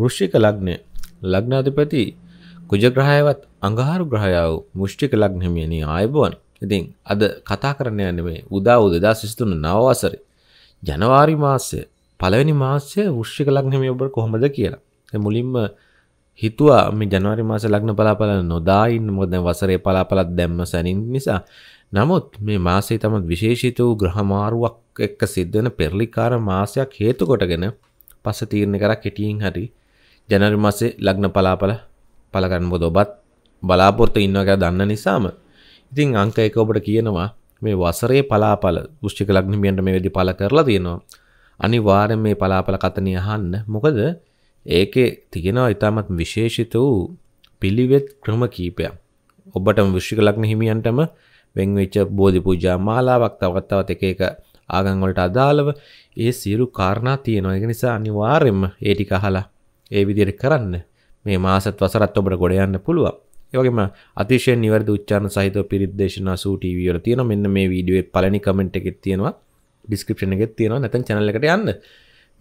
වෘෂ්ටික ලග්නය ලග්නාධිපති කුජග්‍රහයවත් අඟහාරු ග්‍රහයාව මුෂ්ටික ලග්නමියනී ආයබුවන් ඉතින් අද කතා කරන්න යන්නේ උදාවු දෙදා සිස්තුන නවවසර ජනවාරි මාසය පළවෙනි මාසය වෘෂ්ටික ලග්නමිය ඔබට කොහොමද කියලා මුලින්ම හිතුවා මේ ජනවාරි මාස ලග්න පලාපල නොදායින් මොකද දැන් වසරේ පලාපලත් දැම්ම සැනින් නිසා නමුත් මේ මාසයේ තමයි විශේෂිත වූ ග්‍රහ මාරුවක් එක්ක සිද්ධ වෙන පෙරලිකාර මාසයක් හේතු කොටගෙන පස්සේ තීරණය කරා කෙටියෙන් හරි ජැනරි මස්සේ ලග්න පලාපල පලගන්නබොද ඔබත් බලාපොරත ඉන්න ගැ දන්න නිසාම ඉතිං අංක එක ඔබට කියනවා මේ වසරේ පලාපල ෘෂ්ටික ලග්නිමියන්ට මේ වෙදි පල කරලා තියෙනවා අනිවාරෙන් මේ පලාපල කතනය අහන්න මොකද ඒකේ තිගෙනවා ඉතාමත් විශේෂිත වූ පිළිවෙත් ක්‍රම කීපයක් ඔබට විශ්ික ලග්න හිමියන්ටම වෙංවෙච්ච බෝධි පූජා මාලාවක් තවත්තවත් එක එක ආගංවලට අදාළව ඒ සියලු කාරණා තියෙනවා එක නිසා අනිවාර්යෙන්ම ඒ ටික අහලා ඒ විදිර කරන්න මේ මාසත් වසරත් ඔබට ගොඩයන්න පුළුවන් ඒවගේම අතිශය නිවැරදි උච්චාරණ සහිතව පිරිද්දේශනා සූ ටීවී වල තියෙන මෙන්න මේ වීඩියෝයේ පළවෙනි කමෙන්ට් එකේ තියෙනවා ඩිස්ක්‍රිප්ෂන් එකේ තියෙනවා නැත්නම් channel එකට යන්න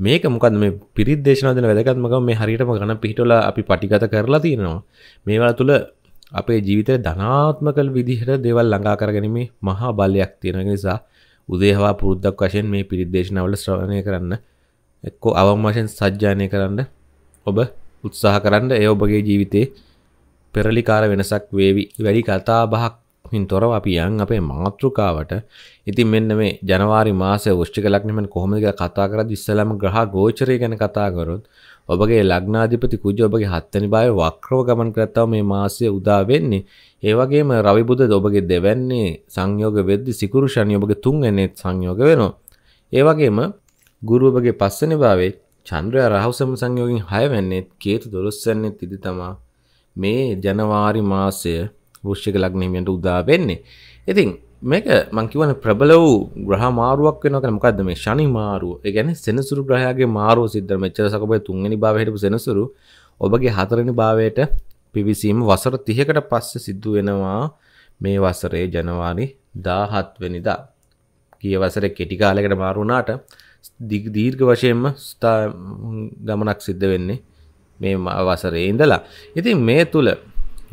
මේක මොකද මේ පිරිද්දේශනා දෙන වැදගත්ම ගම මේ හරියටම ගණන් පිටවලා අපි පටිගත කරලා තියෙනවා මේවා තුල අපේ ජීවිතය ධනාත්මකල් විදිහට දේවල් ළඟා කරගැනීමේ මහා බලයක් තියෙන නිසා උදේහවා පුරුද්දක් වශයෙන් මේ පිරිද්දේශනවල ශ්‍රවණය කරන්න එක්කෝ අවම වශයෙන් සජ්ජායනය කරන්න ඔබ උත්සාහ කරන්න එය ඔබගේ ජීවිතේ පෙරලිකාර වෙනසක් වේවි වැඩි කතාබහක් මින් තොරව අපි යන් අපේ මාතෘකාවට ඉතින් මෙන්න මේ ජනවාරි මාසයේ වෘශ්චික ලග්නෙමන් කොහොමද කියලා කතා කරද්දි ඉස්සෙල්ලාම ග්‍රහ ගෝචරය ගැන කතා කරොත් ඔබගේ ලග්නාධිපති කුජ ඔබගේ හත්වෙනි භාවය වක්‍රව ගමන් කරත්තව මේ මාසයේ උදා වෙන්නේ ඒ වගේම රවි බුධ ඔබගේ දෙවැන්නේ සංයෝග වෙද්දි සිකුරු ශනි ඔබගේ තුන්වෙනි සංයෝග වෙනවා ඒ වගේම ගුරු ඔබගේ පස්වෙනි භාවයේ චන්ද්‍රය රහුසම සංයෝගින් හයවැන්නෙත් කේතු දොළොස්සන්නෙත් ඉදි තමා මේ ජනවාරි මාසය වෘෂ්‍යක ලග්න හිමියන්ට උදා වෙන්නේ. ඉතින් මේක මං කියවන ප්‍රබල වූ ග්‍රහ මාරුවක් වෙනවා කියලා මොකද්ද මේ ශනි මාරුව. ඒ කියන්නේ සෙනසුරු ග්‍රහයාගේ මාරුව සිද්ධ මෙච්චර සකපේ තුන්වෙනි භාවයේ හිටපු සෙනසුරු ඔබගේ හතරවෙනි භාවයට පිවිසීම වසර 30කට පස්සේ සිද්ධ වෙනවා මේ වසරේ ජනවාරි 17 වෙනිදා. ගිය වසරේ කෙටි කාලයකට මාරු වුණාට දීර්ග වශයෙන්ම ස්ථා ගමනක් සිද්ධ වෙන්නේ මේ අවසරේ ඉඳලා ඉතින් මේ තුළ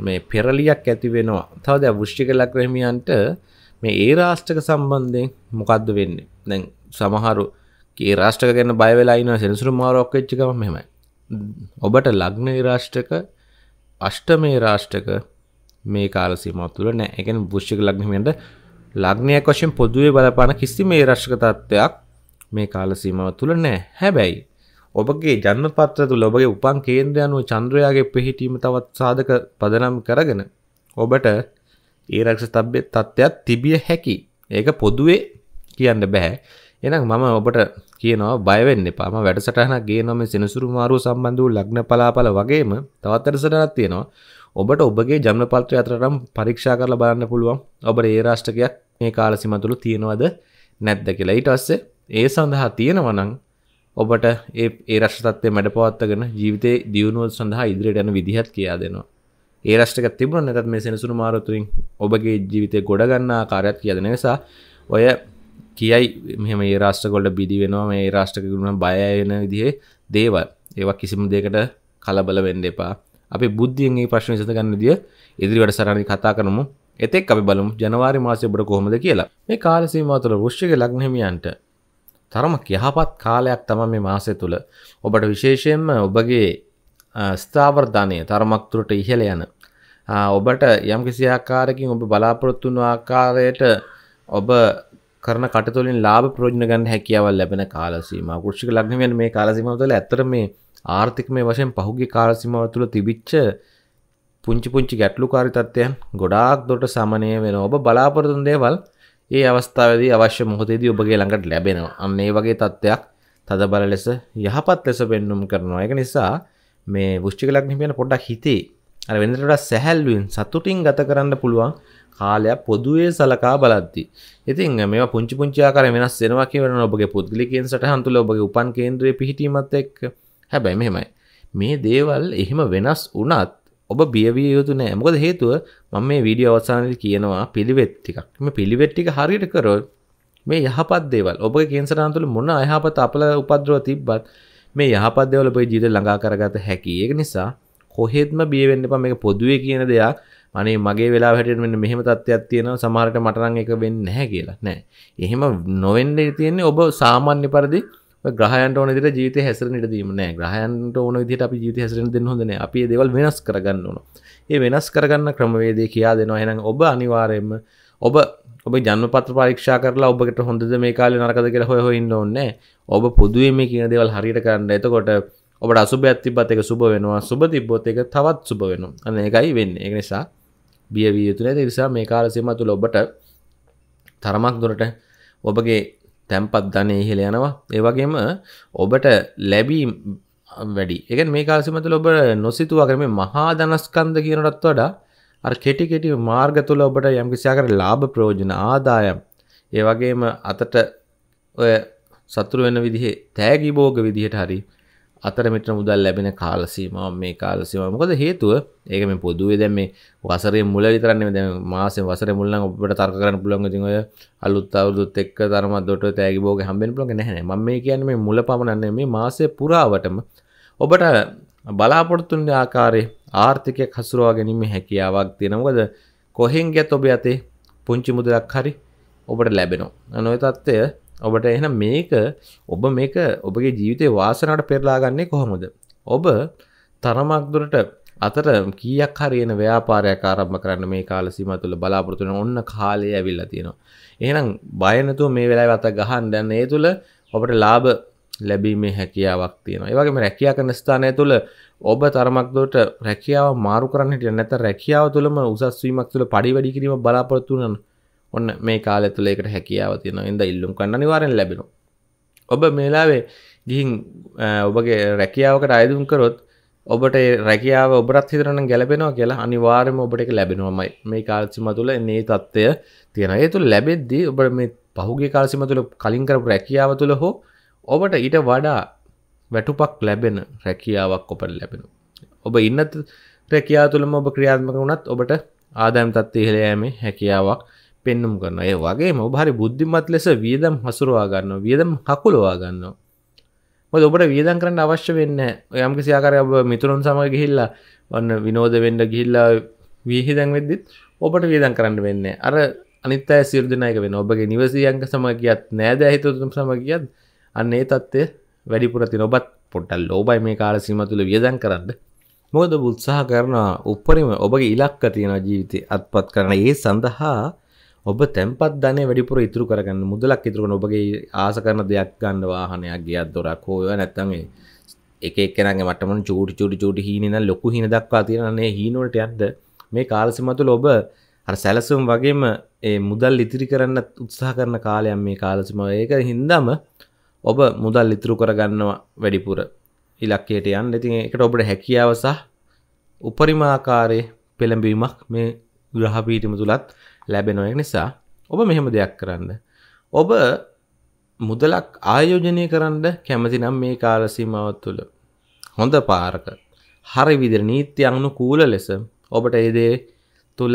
මේ පෙරලියක් ඇති වෙනවා තවද වෘෂ්ටික ලක්‍රහිමියන්ට මේ ඒ රාෂ්ටක සම්බන්ධයෙන් මොකක්ද වෙන්නේ දැන් සමහරු ඒ රාෂ්ටක ගැන බයවෙලා ඉන්න සෙනසුරු මාරක් වෙච්චකම මෙහෙමයි ඔබට ලග්න රාෂ්ටක අෂ්ටමේ රාෂ්ටක මේ කාල සීමාව තුළ නෑ ඒ කියන්නේ වෘෂ්ටික ලග්නහිමියන්ට ලග්නයක් වශයෙන් පොදුවේ බලපාන කිසිම ඒ රාෂ්ටක තත්ත්වයක් මේ කාලසීමාව තුළ නෑ හැබැයි ඔබගේ ජන්මපත්‍ර තුළ ඔබගේ උපන් කේන්ද්‍රය අනුව චන්ද්‍රයාගේ පිහිටීම තවත් සාධක පදනම් කරගෙන ඔබට ඒ රක්ෂතබ්‍ය තත්ත්වයක් තිබිය හැකි. ඒක පොදුවේ කියන්න බෑ. එහෙනම් මම ඔබට කියනවා බය වෙන්න එපා. මම වැඩසටහනක් ගේනවා මේ සෙනසුරු මාරුව සම්බන්ධ වූ ලග්න පලාපල වගේම තවත් වැඩසටහනක් තියෙනවා. ඔබට ඔබගේ ජන්මපත්‍රය අතරටම පරීක්ෂා කරලා බලන්න පුළුවන්. ඔබට ඒ රාෂ්ට්‍රකයක් මේ කාලසීමාව තුළ තියෙනවද නැද්ද කියලා. ඊට පස්සේ ඒ සඳහා තියෙනවනං ඔබට ඒ ඒ රශ්තත්වය මැඩ පවත්වගෙන ජීවිතේ දියුණුව සඳහා ඉදිරියට යන විදිහත් කියා දෙනවා ඒ රශ්ටක තිබුණ නැතත් මේ සෙනසුරු මාරතුරින් ඔබගේ ජීවිතය ගොඩගන්නා කාරයක් කියද නිසා ඔය කියයි මෙම ඒ රාෂ්ටකොල්ට බිඩි වෙනවා මේ රාෂ්ටකගුණ බයවෙන විදිහේ දේවල් ඒවා කිසිම දෙකට කලබල වෙන්න එපා අපි බුද්ධියන්ගේ ප්‍රශ්න විසඳ ගන්න දිය ඉදිරිවට සරණි කතා කරමු එතෙක් අපි බලමු ජනවාරි මාසය ඔබට කොහොමද කියලා මේ කාල සීමාව තුළ වෘශ්චික ලග්න හිමියන්ට තරම යහපත් කාලයක් තම මේ මාසය තුළ ඔබට විශේෂයෙන්ම ඔබගේ ස්ථාවර්ධනය තරමක් තුරට ඉහළ යන ඔබට යම් කිසි ආකාරකින් ඔබ බලාපොරොත්තු වූ ආකාරයට ඔබ කරන කටතුලින් ලාභ ප්‍රයෝජන ගන්න හැකියාවල් ලැබෙන කාල සීමාව. වෘශ්චික ලග්න වෙන මේ කාල සීමාව තුළ ඇත්තට මේ ආර්ථිකමය වශයෙන් පහුගිය කාල සීමාව තුළ තිබිච්ච පුංචි පුංචි ගැටලුකාරී තත්ත්වයන් ගොඩාක් දුරට සමනය වෙනවා. ඔබ බලාපොරොත්තු දේවල් ඒ අවස්ථාවදී අවශ්‍ය මොහොතේදී ඔබගේ ළඟට ලැබෙනවා අන්න ඒ වගේ තත්ත්වයක් තදබල ලෙස යහපත් ලෙස පෙන්නුම් කරනවා එක නිසා මේ වෘෂ්ටික ලග්න හිමියන පොඩ්ඩක් හිතේ අර වෙනදට වඩා සැහැල්ලුවෙන් සතුටින් ගත කරන්න පුළුවන් කාලයක් පොදුවේ සලකා බලද්දී. ඉතින් මේවා පුංචි පුංචි ආකාරයෙන් වෙනස් වෙනවා කියනවා ඔබගේ පුද්ගලිකයෙන් සටහන් තුළ ඔබගේ උපන් කේන්ද්‍රයේ පිහිටීමත් එක්ක. හැබැයි මෙහෙමයි. මේ දේවල් එහෙම වෙනස් වුණත් ඔබ බියවිය යුතු නෑ මොකද හේතුව මම මේ වීඩියෝ අවසානයේ කියනවා පිළිවෙත් ටිකක් මේ පිළිවෙත් ටික හරියට කරොත් මේ යහපත් දේවල් ඔබගේ කේන්සරාන් තුළ මොන අයහපත අපල උපද්‍රව තිබ්බත් මේ යහපත් දේවල් ඔබේ ජීවිතේ ළඟා කරගත හැකි ඒක නිසා කොහෙත්ම බිය වෙන්න එපා මේක පොදුවේ කියන දෙයක් අනේ මගේ වෙලා හැටියට මෙන්න මෙහෙම තත්ත්වයක් තියෙනවා සමහරට මට නම් ඒක වෙන්නේ නැහැ කියලා නෑ එහෙම නොවෙන්න තියෙන්නේ ඔබ සාමාන්‍ය පරිදි ග්‍රහයන්ට ඕන දිට ජීත හැසර නිටදීම නෑ ග්‍රහයන්ට ඕන විදිට අපි ජීත හැසරෙන දෙන්න හොඳන අපි දෙවල් වෙනස් කරගන්න ඕන ඒ වෙනස් කරගන්න ක්‍රමවේදේ කියා දෙනවා එනම් ඔබ අනිවාරයෙන්ම ඔබ ඔබ ජන්ම පත්‍ර පරීක්ෂා කරලා ඔබට හොඳද මේ කාලේ නරකද කියලා හොය හොයන්න ඕනේ ඔබ පොදුවේ මේ කියන දේවල් හරියට කරන්න එතකොට ඔබට අසුභයක් තිබ්බත් ඒක සුබ වෙනවා සුබ තිබ්බොත් ඒක තවත් සුබ වෙනවා අන්න ඒකයි වෙන්නේ ඒක නිසා බිය විය යුතු නැති නිසා මේ කාල සීමාව තුළ ඔබට තරමක් දුරට ඔබගේ තැන්පත් ධනය ඉහළ යනවා ඒවගේම ඔබට ලැබී වැඩි එක මේ කාසිමතුල ඔබ නොසිතුවා කරම මහා දනස්කන්ද කියනටත් වඩා අ කෙටි කෙටි මාර්ග තුළ ඔබට යම්කිසියාකර ලාභ ප්‍රෝජන ආදායම් ඒවගේම අතට ඔය සතුරු වෙන විදිහේ තෑගි බෝග විදිහට හරි අතරමිට මුදල් ලැබෙන කාලසීම මේ කාලසිම මොකද හේතුව ඒක මේ පොදුවේ දැම මේ වසරේ මුල විතරන්නේ දැ මාස වසර මුල්ල ඔබට තර්ක කරන පුළන් තිය අලුත් අවුදුත් එක් තරම දොට තෑගි බෝග හම්බෙන් පුලග නැන ම මේ කියන්නේ මේ මුල පමණන්නේ මේ මාසය පුරාවටම ඔබට බලාපොරත්තුන්ට ආකාරය ආර්ථිකය හසුරවා ගැනීම හැකියාවක් තියෙනකොද කොහෙන් ගැත් ඔබ ඇතේ පුංචි මුදලක් හරි ඔබට ලැබෙනවා නොය තත්ත්වය ඔබට එන මේක ඔබ මේක ඔබගේ ජීවිතය වාසනට පෙරලාගන්නේ කොහොමද. ඔබ තරමක්දුරට අතර කියක් හරියන ව්‍යාපාරයක් ආරම්භ කරන්න මේ කාල සීම තුළ බලාපොරතුන ඔන්න කාලය ඇවිල්ලා තියෙනවා. එහෙනම් බයනතුව මේ වෙලා අත ගහන් දැන්න ඒ තුළ ඔබට ලාබ ලැබීමේ හැකියාවක් තියෙන ඒවගේම රැකියා කරන ස්ථානය තුළ ඔබ තරමක්දොට රැකියාව මාරු කරන්නට නැත රැකියාව තුළම උසස්වීමක් තුළ පඩි වැඩි කිරීම බලාපොරත්තුනන් ඔන්න මේ කාල තුළේකට හැකියාව තියෙන ඉද ඉල්ලුම් කන්න නිවාරෙන් ලැබෙනු ඔබ මේලාවේ ගිහින් ඔබගේ රැකියාවකට අයදුම් කරොත් ඔබට රැකියාව ඔබත් හිතරන ගැලපෙනවා කියලා අනිවාර්යම ඔබට එක ලැබෙනවාමයි මේ කාල්සිම තුළ මේ තත්ත්වය තියෙන ඒ තුළ ලැබෙද්දී ඔබ මේ පහුගේ කාල්සිම තුළ කලින් කරපු රැකියාව තුළ හෝ ඔබට ඊට වඩා වැටුපක් ලැබෙන රැකියාවක් ඔබට ලැබෙනු ඔබ ඉන්නත් රැකයා තුළම ඔබ ක්‍රියාත්මක වුණත් ඔබට ආදායම් තත්ත්වය ඉහළ යෑමේ හැකියාවක් පෙන්නුම් කරන ඒ වගේ මොබහරි බුද්ධිමත් ලෙස වියදම් හසුරවා ගන්න වියදම් හකුලවා ගන්න මොද ඔබට වියදම් කරන්න අවශ්‍ය වෙන්න යම් කිසිආකාර ඔබ මිතුරන් සමග ගිහිල්ලා ඔන්න විනෝද වෙන්න ගිහිල්ලා විහිදම් වෙද්දිත් ඔබට වියදම් කරන්න වෙන්නේ අර අනිත් අය සියලු දෙනා එක වෙන ඔබගේ නිවසේ අංග සමග ගියත් නෑදෑ හිතවතුන් සමග ගියත් අන්න ඒ தත්ත්වය වැඩිපුර තියෙන ඔබත් පොඩ්ඩක් ලෝබයි මේ කාල සීමා තුල වියදම් කරන්න මොකද උත්සාහ කරනවා උපරිම ඔබගේ ඉලක්ක තියෙනවා ජීවිතේ අත්පත් කරන ඒ සඳහා ඔබ තැන්පත් ධන වැඩිපුර ඉතුරු කරගන්න මුදලක් ඉතුරුන ඔබගේ ආස කරන දෙයක් ගන්න වාහනයක් ගියත් දොරක් හෝය නැත්තන්ගේ එකක්නගේ මටම චූටි චුටි චුටි හිනින ලොකු හින දක්වා තිරන්නේ හීනොට යන්ද මේ කාලසිමතුල ඔබ සැලසුම් වගේම ඒ මුදල් ඉතිරි කරන්න උත්සාහ කරන කාලයම් මේ කාලසිම ඒක හින්දම ඔබ මුදල් ඉතුරු කරගන්නවා වැඩිපුර ඉලක්කයට යන්න ඉතින් එකට ඔබට හැකියාව සහ උපරිමාකාරයේ පෙළඹීමක් මේ ග්‍රහපීටිම තුළත් ලැබෙනොය නිසා ඔබ මෙහෙම දෙයක් කරන්න. ඔබ මුදලක් ආයෝජනය කරන්න කැමති නම් මේ කාලසීමාවත් තුළ. හොඳ පාරක හරි විදිර නීත්‍ය අනුණු කූල ලෙස ඔබට ඒදේ තුළ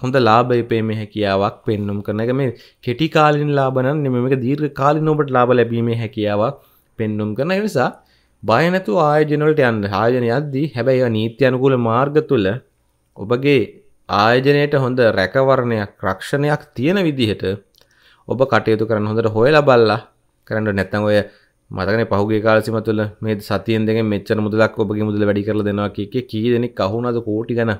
හොඳ ලාබයිපේම හැකියාවක් පෙන්නුම් කරනක මේ කෙටි කාලින් ලාබනන් මෙමක දීර්ඝ කාලින් ඔබට ලාබ ලැබීමේ හැකියාවක් පෙන්නුම් කරන නිසා බයනතු ආයජනවලට යන්න ආයජනයද්දී හැබැයි නීත්‍යයනුකූල මාර්ග තුළ ඔබගේ ආයජනයට හොඳ රැකවරණයක් රක්ෂණයක් තියෙන විදිහට ඔබ කටයුතු කරන්න හොඳට හොයලා බලලා කරන්න නැත්නම් ඔය මතකනේ පහුගිය කාලේ සීම තුළ මේ සතියෙන් දෙකෙන් මෙච්චර මුදලක් ඔබගේ මුදල වැඩි කරලා දෙනවා කිය කී දෙනෙක් අහුණාද කෝටි ගණන්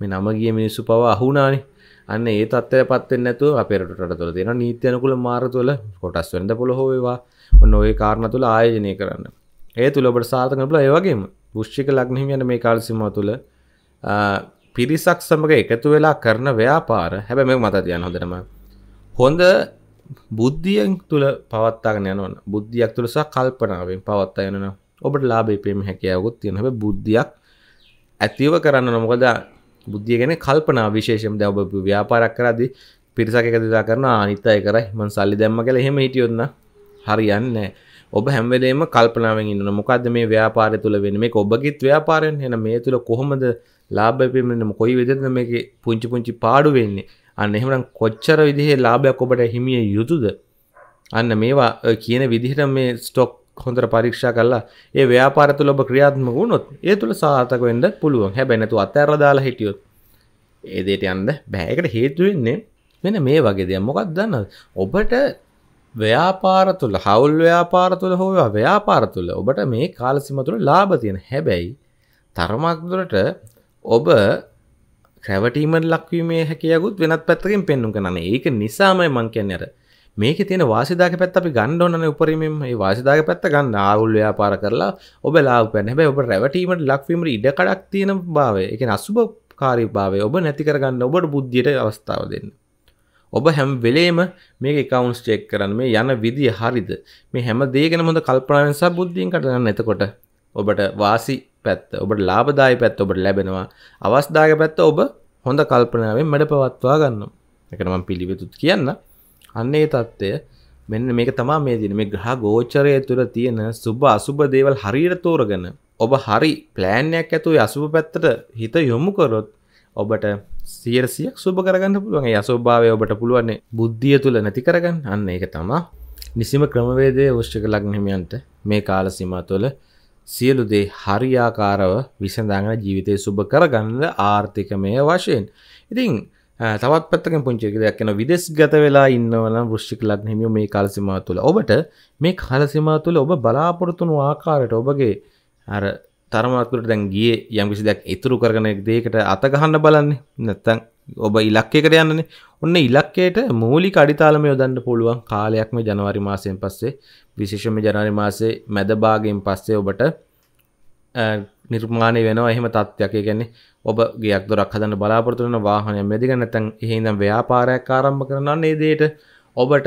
මේ නම ගිය මිනිස්සු පවා අහුණානේ අන්න ඒ තත්ත්වයට පත් වෙන්නේ නැතුව අපේ රටට තුළ තියෙන නීති අනුකූල මාර්ග තුළ කොටස් වෙනද පොළ හෝ වේවා ඔන්න ওই කාරණා තුළ ආයෝජනය කරන්න. ඒ තුළ ඔබට සාර්ථක කරලා ඒ වගේම වෘශ්චික ලග්න හිමියන් මේ කාල සීමාව තුළ පිරිසක් සමඟ එකතු වෙලා කරන ව්‍යාපාර හැබැ මේ මත තියන් හොඳටම හොඳ බුද්ධියෙන් තුළ පවත්තාගෙන යනවන බුද්ධියක් තුළස කල්පනාවෙන් පවත්තා යන ඔබට ලාබේපේම හැකයාවකුත් තියෙන හැ බුද්ධියක් ඇතිව කරන්න නොමකද බුද්ධිය ගැන කල්පනා විශේෂම දැ ඔබ ව්‍යාපාරක් කරදි පිරිසක එකතිලා කරන අනිතය කරයි මන් සල්ලි දැම්ම කළ හෙම හිටියොන්න හරියන්න ඔබ හැම්වලේම කල්පනාවෙන් ඉන්න මොකක්ද මේ ව්‍යාපාරය තුළ වෙන මේ ඔබගේත් ව්‍යාපාරයෙන් හෙන මේ තුළ කොහොමද ලාබ පිමෙන්ම කොයි වෙදන මේක පුංචි පුංචි පාඩු වෙන්නේ අන්න එහෙමනම් කොච්චර විදිහේ ලාභයක් ඔබට හිමිය යුතුද අන්න මේවා කියන විදිහට මේ ස්ටොක් හොඳට පරීක්ෂා කල්ලා ඒ ව්‍යාපාර තුළ ඔබ ක්‍රියාත්මක වුණොත් ඒ තුළ සාර්ථක වෙන්න පුළුවන් හැබැයි නැතුව අතහැරලා දාලා හිටියොත් ඒ දෙයට යන්න බෑ ඒකට හේතු වෙන්නේ මෙන්න මේ වගේ දෙයක් මොකක්ද දන්නවද ඔබට ව්‍යාපාර තුළ හවුල් ව්‍යාපාර තුළ හෝ ව්‍යාපාර තුළ ඔබට මේ කාල සීමා තුළ ලාභ තියෙන හැබැයි තරමක් දුරට ඔබ ක්‍රැවටීමට ලක්වීමේ හැකියකුත් වෙනත් පැත්තකින් පෙන්නුම් කරන ඒක නිසාමයි මං කියන්නේ අර මේක තියෙන වාසිදාක පැත්ත අපි ගන්න ඕනනේ උපරිමයෙන් මේ වාසිදාක පැත්ත ගන්න ආවුල් ව්‍යාපාර කරලා ඔබ ලාභ ගන්න. හැබැයි ඔබ රැවටීමට ලක්වීමට ඉඩ කඩක් තියෙන භාවය. ඒ කියන්නේ අසුබ කාරී භාවය ඔබ නැති කරගන්න ඔබට බුද්ධියට අවස්ථාව දෙන්න. ඔබ හැම වෙලේම මේක එකවුන්ස් චෙක් කරන්න මේ යන විදිය හරිද මේ හැම දේගෙන හොඳ කල්පනාවෙන් සහ බුද්ධියෙන් කටගන්න එතකොට ඔබට වාසි පැත්ත ඔබට ලාබදායි පැත් ඔබට ලැබෙනවා අවස්ථාග පැත්ත ඔබ හොඳ කල්පනාවෙන් මැඩ පවත්වා ගන්න එකනම පිළිවෙතුත් කියන්න අන්නේ තත්ත්වය මෙන්න මේක තමා මේ දින මේ ග්‍රහ ගෝචරය තුළ තියෙන සුබ අසුබ දේවල් හරියට තෝරගන ඔබ හරි ප්ලෑන්යක් ඇතුව අසුභ පැත්තට හිත යොමු කරොත් ඔබට සියරසියක් සුබ කරගන්න පුළුවන් යසෝභාවය ඔබට පුළුවන්නේ බුද්ධිය තුළ නැති කරගන්න අන්න එක තමා නිසිම ක්‍රමවේදය වෘෂ්ක ලක්නහිමියන්ට මේ කාලසිමා තුළ සියලු දේ හරියාකාරව විසඳගෙන ජීවිතය සුබ කරගන්න ආර්ථිකමය වශයෙන්. ඉතින් තවත් පත්තක පුංචිකදයක් න විදෙස් ගත වෙලා ඉන්නවන ෘෂ්ික ලක්නහිමිය මේ කාලසිමා තුළ ඔබට මේ කාලසිමා තුළ ඔබ බලාපොරතුනු ආකාරයට ඔබගේ අර තරමාතුරට දැන් ගිය යම්කිසි දෙයක් ඉතුරු කරගන දෙකට අතගහන්න බලන්නේ නැත්තං ඔබ ඉලක්කයකට යන්නනේ ඔන්න ඉලක්කයට මූලි කඩිතාලම යොදන්න පුළුවන් කාලයක්ම ජනවරි මාසයෙන් පස්සේ විශේෂම ජනරි මාසේ මැදභාගෙන් පස්සේ ඔබට නිර්මාණය වෙනවා එහෙම තත්ත්වයක් ගැන්නේ ඔබ ගයක් දොරක් හදන්න බලාපොරතුරන වාහනය මැදිගන්න තැන් එහෙදම් ව්‍යාපාරයක් ආරම්භ කරන්න ඒදයට ඔබට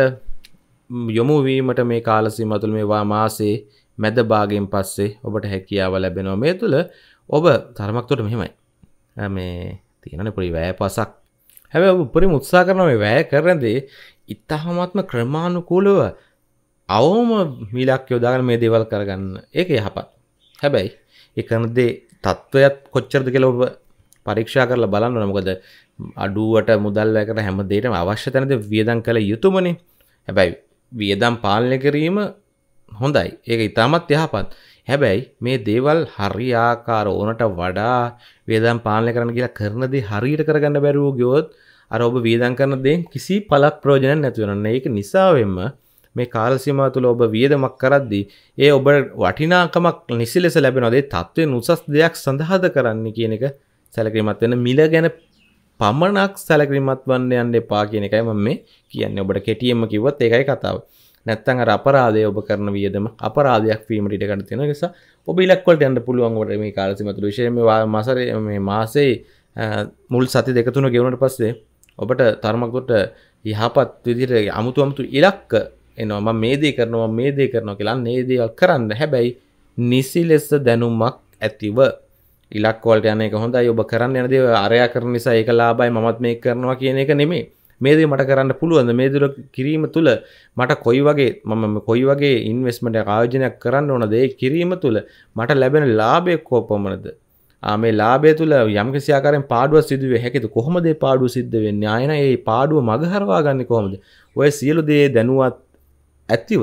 යොමුවීමට මේ කාලසීමතුළ මේවා මාසේ මැදභාගෙන් පස්සේ ඔබට හැකියාව ලැබෙනවා මේ තුළ ඔබ තරමක්තුට මෙහෙමයි මේ තියෙනන පොඩි වැෑ පසක් හැබ උපරි මුත්සා කරනම වැය කරනදේ ඉත්තහමත්ම ක්‍රමාණුකූලව අවම මිලක් යොදාගන මේ දේවල් කරගන්න ඒක යහපත් හැබැයි එකනදේ තත්ත්වයත් කොච්චරද කෙල ඔබ පරීක්ෂා කරලා බලන්න නොකද අඩුවට මුදල්වැකට හැම දේටම අවශ්‍ය තැනද වියදන් කළ යුතුමනේ හැබැයි වියදම් පාලනය කිරීම හොඳයි ඒක ඉතාමත් යහපත් හැබැයි මේ දේවල් හරියාකාර ඕනට වඩා වේදම් පාලනය කරන්න කියලා කරන දේ හරියට කරගන්න බැරුව ගියොත් අර ඔබ වියදම් කරන දේ කිසි පළක් ප්‍රයෝජනයක් නැති වෙනවා. ඒක නිසාවෙන්ම මේ කාල සීමාව තුළ ඔබ වියදමක් කරද්දී ඒ ඔබ වටිනාකමක් නිසි ලෙස ලැබෙනවා. ඒ තත්ත්වෙන් උසස් දෙයක් සඳහාද කරන්න කියන එක සැලකිලිමත් වෙන මිල ගැන පමණක් සැලකිලිමත් වන්න යන්න එපා කියන එකයි මම මේ කියන්නේ. ඔබට කෙටියෙන්ම කිව්වොත් ඒකයි කතාව. නැත්තන් අපරාධය ඔබ කරන වියදම අපරාධයක් වීම ඉටකට තියෙන නිසා ඔබ ඉලක්වලට යන්න පුළුවන්ට මේ කාලසිමතු විශෂම මසර මේ මාසේ මුල් සති දෙකතුන ගෙවුණට පස්සේ ඔබට තර්මකොට යහපත් විදිරගේ අමුතුවමතු ඉලක්ක එනවා මේ දේ කරනවා මේ දේ කරනවා කියලා නේදයක් කරන්න හැබැයි නිසි ලෙස්ස දැනුමක් ඇතිව ඉලක්වලට යන එක හොඳයි ඔබ කරන්න යනදේ අරයා කරන නිසා ඒක ලාබයි මත් මේ කරනවා කියන එක නෙමේ මේද මට කරන්න පුළුවන්ද මේ දුර කිරීම තුළ මට කොයි වගේ මම කොයි වගේ ඉන්වස්මට ආයෝජනයක් කරන්න ඕන දේ කිරීම තුළ මට ලැබෙන ලාභය කෝපමනද මේ ලාබේ තුළ යම්කිසියාකාරෙන් පාඩුව සිදුව හැකිතු කොහොමදේ පාඩු සිද්ධ වෙන්න අයන ඒ පාඩුව මගහරවා ගන්න කොහොමද ඔය සියලු දේ දැනුවත් ඇතිව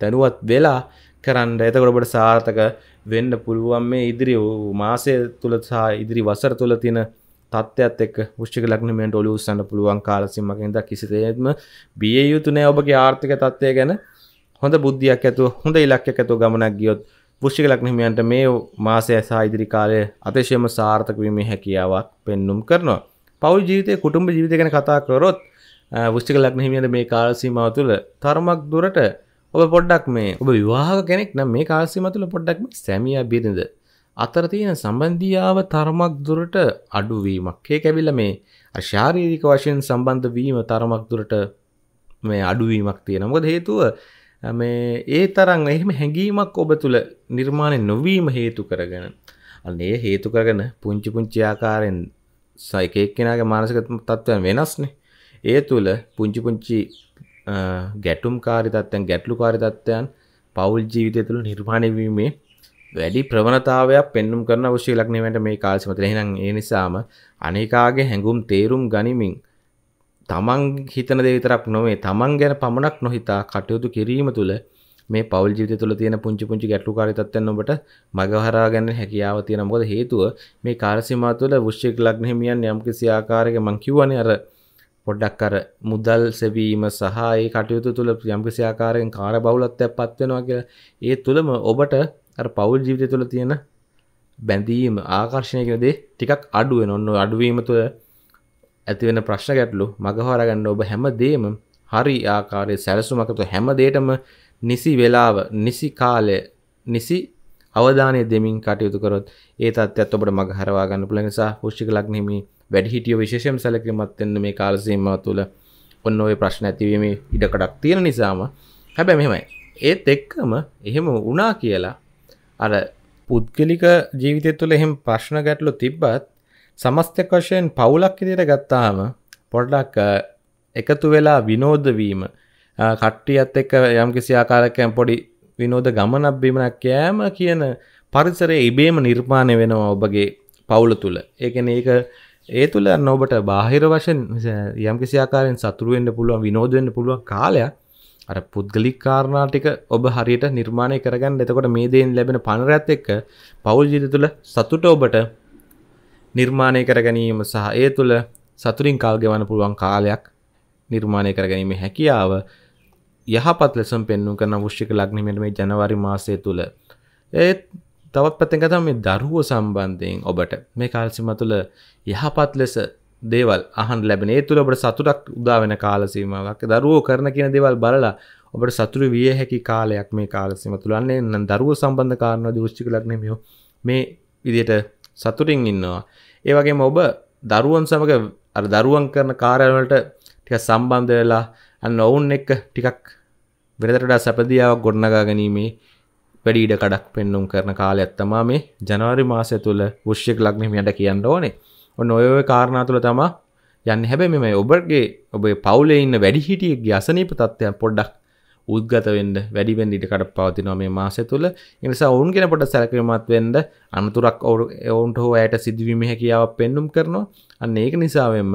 දැනුවත් වෙලා කරන්න එතකොටට සාර්ථක වෙන්න පුළුවන් මේ ඉදිරි මාසය තුළ සහ ඉදිරි වසර තුළ තින තත්ත්යත් එක් ෘෂ්ික ලක්නමට ඔලුසන්න පුළුවන් කාලසිම්මකින්ද කිසිතේත්ම බිය යුතුනෑ ඔබගේ ආර්ථික තත්ත්වය ගැන හොඳ බුද්ධියක් ඇතු හොඳ ඉලක්ක ඇතු ගමනක් ගියොත් පුෂ්ික ලක්නහිමියන්ට මේ මාසය සහ ඉදිරි කාලය අතිශයම සාර්ථකවීමේ හැකියාවක් පෙන්නුම් කරනවා. පවල් ජීවිතය කුටුම්ඹ ජීවිත ගැන කතා කරොත් පුෂ්ික ලක්නහිමියන්ට මේ කාලසීමාව තුළ තර්මක් දුරට ඔබ පොඩ්ඩක් මේ ඔබ විවාහ කෙනෙක් නම් මේ කාලසීම තුළ පොඩ්ඩක් සැමිය බිරිඳ අතර තියෙන සම්බන්ධියාව තරමක් දුරට අඩුවීමක් ඒ කැවිල මේ ශාරීරික වශයෙන් සම්බන්ධ වීම තරමක් දුරට මේ අඩුවීමක් තියෙන මොකද හේතුව මේ ඒ තරම් එහෙම හැඟීමක් ඔබ තුළ නිර්මාණය නොවීම හේතු කරගෙන අනේ හේතු කරගෙන පුංචි පුංචි ආකාරයෙන් එක එක්කෙනාගේ මානසික තත්ත්වයන් වෙනස්නේ ඒ තුළ පුංචි පුංචි ගැටුම්කාරී තත්ත්වයන් ගැටලුකාරී තත්ත්වයන් පෞල් ජීවිතය තුළ නිර්මාණය වීමේ වැඩි ප්‍රවණතාවයක් පෙන්නුම් කරන අවශ්‍ය ලක්නීමට මේ කාල්සිමතර එහෙනම් ඒ නිසාම අනේකාගේ හැඟුම් තේරුම් ගනිමින් තමන් හිතන දේ විතරක් නොවේ තමන් ගැන පමණක් නොහිතා කටයුතු කිරීම තුළ මේ පවල් ජීවිතය තුළ තියෙන පුංචි පුංචි ගැටලුකාරී තත්ත්වයන් ඔබට මගහරා ගන්න හැකියාව තියෙනවා. මොකද හේතුව මේ කාර්යසීමා තුළ වෘශ්චික ලග්න හිමියන් යම්කිසි ආකාරයක මං කියවනේ අර පොඩ්ඩක් අර මුදල් සෙවීම සහ ඒ කටයුතු තුළ යම්කිසි ආකාරයෙන් කාර්ය බහුලත්වයක් පත් වෙනවා කියලා. ඒ තුළම ඔබට අර පවුල් ජීවිතය තුළ තියෙන බැඳීම ආකර්ශණයකදේ ටිකක් අඩුව නොන්න අඩුවීම තුළ ඇතිවෙන ප්‍රශ්න ගැටලු මගහරගන්න ඔබ හැම දේම හරි ආකාරය සැලසුමකතු හැම දේටම නිසි වෙලාව නිසි කාලය නිසි අවධානය දෙමින් කටයුතු කරොත් ඒ තත්ත් ඔබට මගහරවා ගන්න පුළ නිසා පුෂ්ික ලක්නෙමි වැඩිහිටිය විශේෂම් සැලකිමත්වෙන්න මේ කාලසීම තුළ ඔන්න ඔය ප්‍රශ්න ඇතිවීම ඉඩකඩක් තියෙන නිසාම හැබැ මෙමයි ඒත් එක්කම එහෙම වනා කියලා අර පුද්ගලික ජීවිතය තුළ එහෙම ප්‍රශ්න ගැටලු තිබ්බත් සමස්තක වශයෙන් පවුලක් විදියට ගත්තාම පොඩ්ඩක් එකතු වෙලා විනෝද වීම කට්ටියත් එක්ක යම්කිසි ආකාරයකින් පොඩි විනෝද ගමනක් බිමනක් කෑම කියන පරිසරය ඉබේම නිර්මාණය වෙනවා ඔබගේ පවුල තුල. ඒ කියන්නේ ඒක ඒ තුල ඔබට බාහිර වශයෙන් යම්කිසි ආකාරයෙන් සතුරු වෙන්න පුළුවන් විනෝද වෙන්න පුළුවන් කාලයක් අර පුද්ගලික් කාරණාටික ඔබ හරියට නිර්මාණය කරගන්න එතකොට මේ දේෙන් ලැබෙන පණරත් එක්ක පවුල් ජීවිත තුළ සතුට ඔබට නිර්මාණය කර ගැනීම සහ ඒ තුළ සතුරින් කාල් ගෙවන්න පුළුවන් කාලයක් නිර්මාණය කර ගැනීම හැකියාව යහපත් ලෙසම් පෙන්වු කරන වෘෂ්ටික ලග්නමට මේ ජනවාරි මාසය තුළ ඒත් තවත් පැතගතම මේ දරුව සම්බන්ධයෙන් ඔබට මේ කාල්සිම තුළ යහපත් ලෙස දේවල් අහන් ලැබෙන ඒ තුළ ඔබට සතුටක් උදා වෙන කාලසීමාවක් දරුවෝ කරන කියන දේවල් බලලා ඔබට සතුරු විය හැකි කාලයක් මේ කාලසීම තුළන්නේ නම් දරුවෝ සම්බන්ධ කාරණා දෘෂ්ටික ලග්නෙමියෝ මේ විදිහට සතුටින් ඉන්නවා ඒ වගේම ඔබ දරුවන් සමග අර දරුවන් කරන කාර්යවලට ටිකක් සම්බන්ධ වෙලා අන්න ඔවුන් එක්ක ටිකක් වෙනදට වඩා සැපදියාවක් ගොඩනගා ගැනීමේ වැඩි ඉඩ කඩක් පෙන්නුම් කරන කාලයක් තමා මේ ජනවාරි මාසය තුළ වෘෂ්‍යක ලග්නෙමියන්ට කියන්න ඕනේ නොයෝය කාරණා තුළ තමා යන්න හැබැ මෙම ඔබගේ ඔබේ පවුලේ ඉන්න වැඩිහිටියගේ අසනීප තත්ත්වයන් පොඩ්ඩක් උද්ගතවෙන්ඩ වැඩිවෙන් ඉටකට පවතිනවා මේ මාසය තුළ එනිසා ඔවුන් කෙන පොට සැලකිරමත් වෙන්ඩ අනතුරක් ඔවු ඔවුන්ට හෝ ඇයට සිදුවීම හැකියාව පෙන්නුම් කරනවා අන්න ඒක නිසාවෙන්ම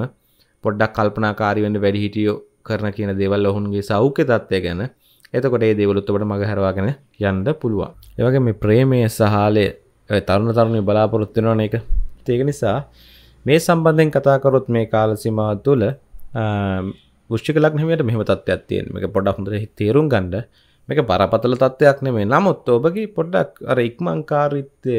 පොඩ්ඩක් කල්පනාකාරිවෙන්ට වැඩිහිටියෝ කරන කියන දෙවල් ඔහුන්ගේ සෞඛ්‍ය තත්වය ගැන එතකොට ඒ දෙවලුත්තවට මගහරවාගෙන යන්න පුළුවන් ඒවගේ මේ ප්‍රේමය සහාලය තරුණ තරුණය බලාපොරොත්වෙනවා එක ඒක නිසා මේ සම්බන්ධයෙන් කතාකරොත් මේ කාලසිමා තුළ ෘෂ්ික ලක්නමට මෙහම තත්වයක් තියෙන් මේ පොඩක් හොඳර තේරුම් ගණ්ඩ මේක බරපතල තත්වයක් නෙමේ නමුත් ඔබගේ පොඩ්ඩක් අර ඉක්මංකාරිත්වය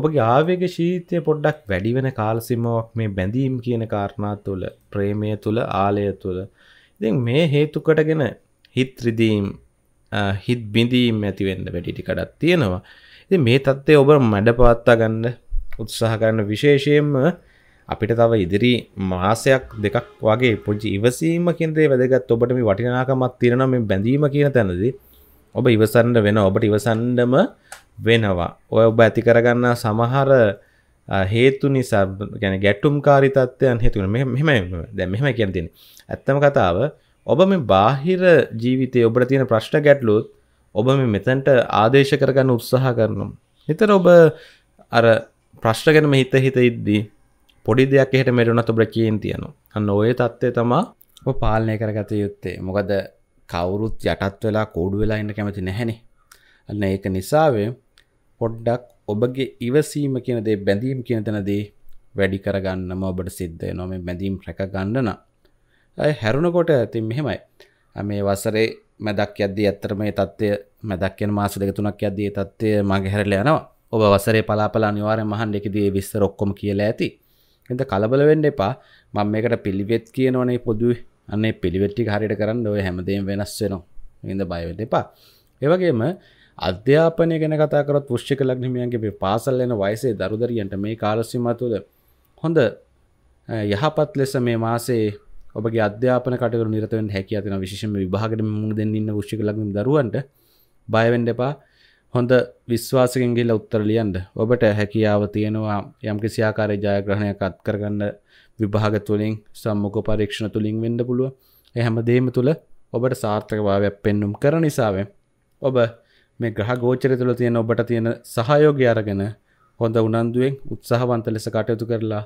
ඔබගේ ආවේග ශීතය පොඩ්ඩක් වැඩි වෙන කාලසිමාවක් මේ බැඳීම් කියන කාරණා තුළ ප්‍රේමය තුළ ආලය තුළ ඉතින් මේ හේතුකටගෙන හිත්‍රදීම් හිත් බිඳීම් ඇතිවෙන්න වැඩිටිකටත් තියෙනවා ඉති මේ තත්ත්ේ ඔබ මැඩ පාත්තා ගන්න උත්සාහ කරන්න විශේෂයෙන්ම අපිට තව ඉදිරි මාසයක් දෙකක් වගේ පුංචි ඉවසීම කින්දේ වැදගත් ඔබට මේ වටිනාකමක් තියෙනවා මේ බැඳීම කියන තැනදී ඔබ ඉවසන්න වෙනවා ඔබට ඉවසන්නම වෙනවා ඔය ඔබ ඇති කරගන්නා සමහර හේතු නිසා ගැන ගැටුම්කාරී තත්ත්වයන් හේතුන මෙහෙම දැන් මෙහෙම කියන තියෙන්නේ ඇත්තම කතාව ඔබ මේ බාහිර ජීවිතයේ ඔබට තියෙන ප්‍රශ්න ගැටලුත් ඔබ මේ මෙතනට ආදේශ කරගන්න උත්සාහ කරනවා. හිතර ඔබ අර ප්‍රශ්න ගැන හිත හිත ඉද්දී පොඩි දෙයක් එහට මෙරුණත් ඔබට කියෙන් තියනවා අන්න ඔය තත්ත්වය තමා පාලනය කරගත යුත්තේ මොකද කවුරුත් යටත් වෙලා කෝඩු වෙලා ඉන්න කැමති නැහැනේ අන්න ඒක නිසාවේ පොඩ්ඩක් ඔබගේ ඉවසීම කියන දේ බැඳීම් කියන තැනදී වැඩි කරගන්නම ඔබට සිද්ධය නොම බැඳීම් රැක ගන්නන ඇය හැරුණකොට ඇතින් මෙහෙමයි මේ වසරේ මැදක් යද්දී ඇත්තරම මේ තත්ත්වය මැදක්ෙන් මාස දෙක තුනක් යද්දී තත්ත්වය මගේ හැරලා යනවා ඔබ වසරේ පලාපලා අනිවාර්යෙන් මහන් එකදී විස්තර ඔක්කොම කියලා ඇති එද කලබලවෙන්න එපා මං මේකට පිළිවෙත් කියනවනේ පොදුව අන්නේ පිළිවෙට්ටි හරිට කරන්න ඔය හැමදේම් වෙනස් වෙනවා ඉඳ බයවෙන්න එපා ඒවගේම අධ්‍යාපනය ගැන කතාකරත් පුෂ්ික ලක්නිමියන්ගේ පාසල් එන වයසේ දරුදරියන්ට මේ කාලසිම තුළ හොඳ යහපත් ලෙස මේ මාසේ ඔබගේ අධ්‍යාපන කටයුතු නිරතවෙන් හැකි අතින විශේෂම විභාගයට මුහුණ දෙන්න ඉන්න පුෂ්ික ලක්නිම දරුවන්ට බයවෙන්න එපා හොඳ විශ්වාසකින් ගිල්ල උත්තර ලියන්න ඔබට හැකියාව තියෙනවා යම් කිසි ආකාරයේ ජයග්‍රහණයක් අත්කරගන්න විභාග තුලින් සම්මුඛ පරීක්ෂණ තුලින් වෙන්න පුළුවන්. ඒ හැමදේම තුල ඔබට සාර්ථකභාවයක් පෙන්눔 කරන නිසාවෙන් ඔබ මේ ග්‍රහ ගෝචරය තුල තියෙන ඔබට තියෙන සහයෝගය අරගෙන හොඳ උනන්දුවෙන් උත්සාහවන්ත ලෙස කටයුතු කරලා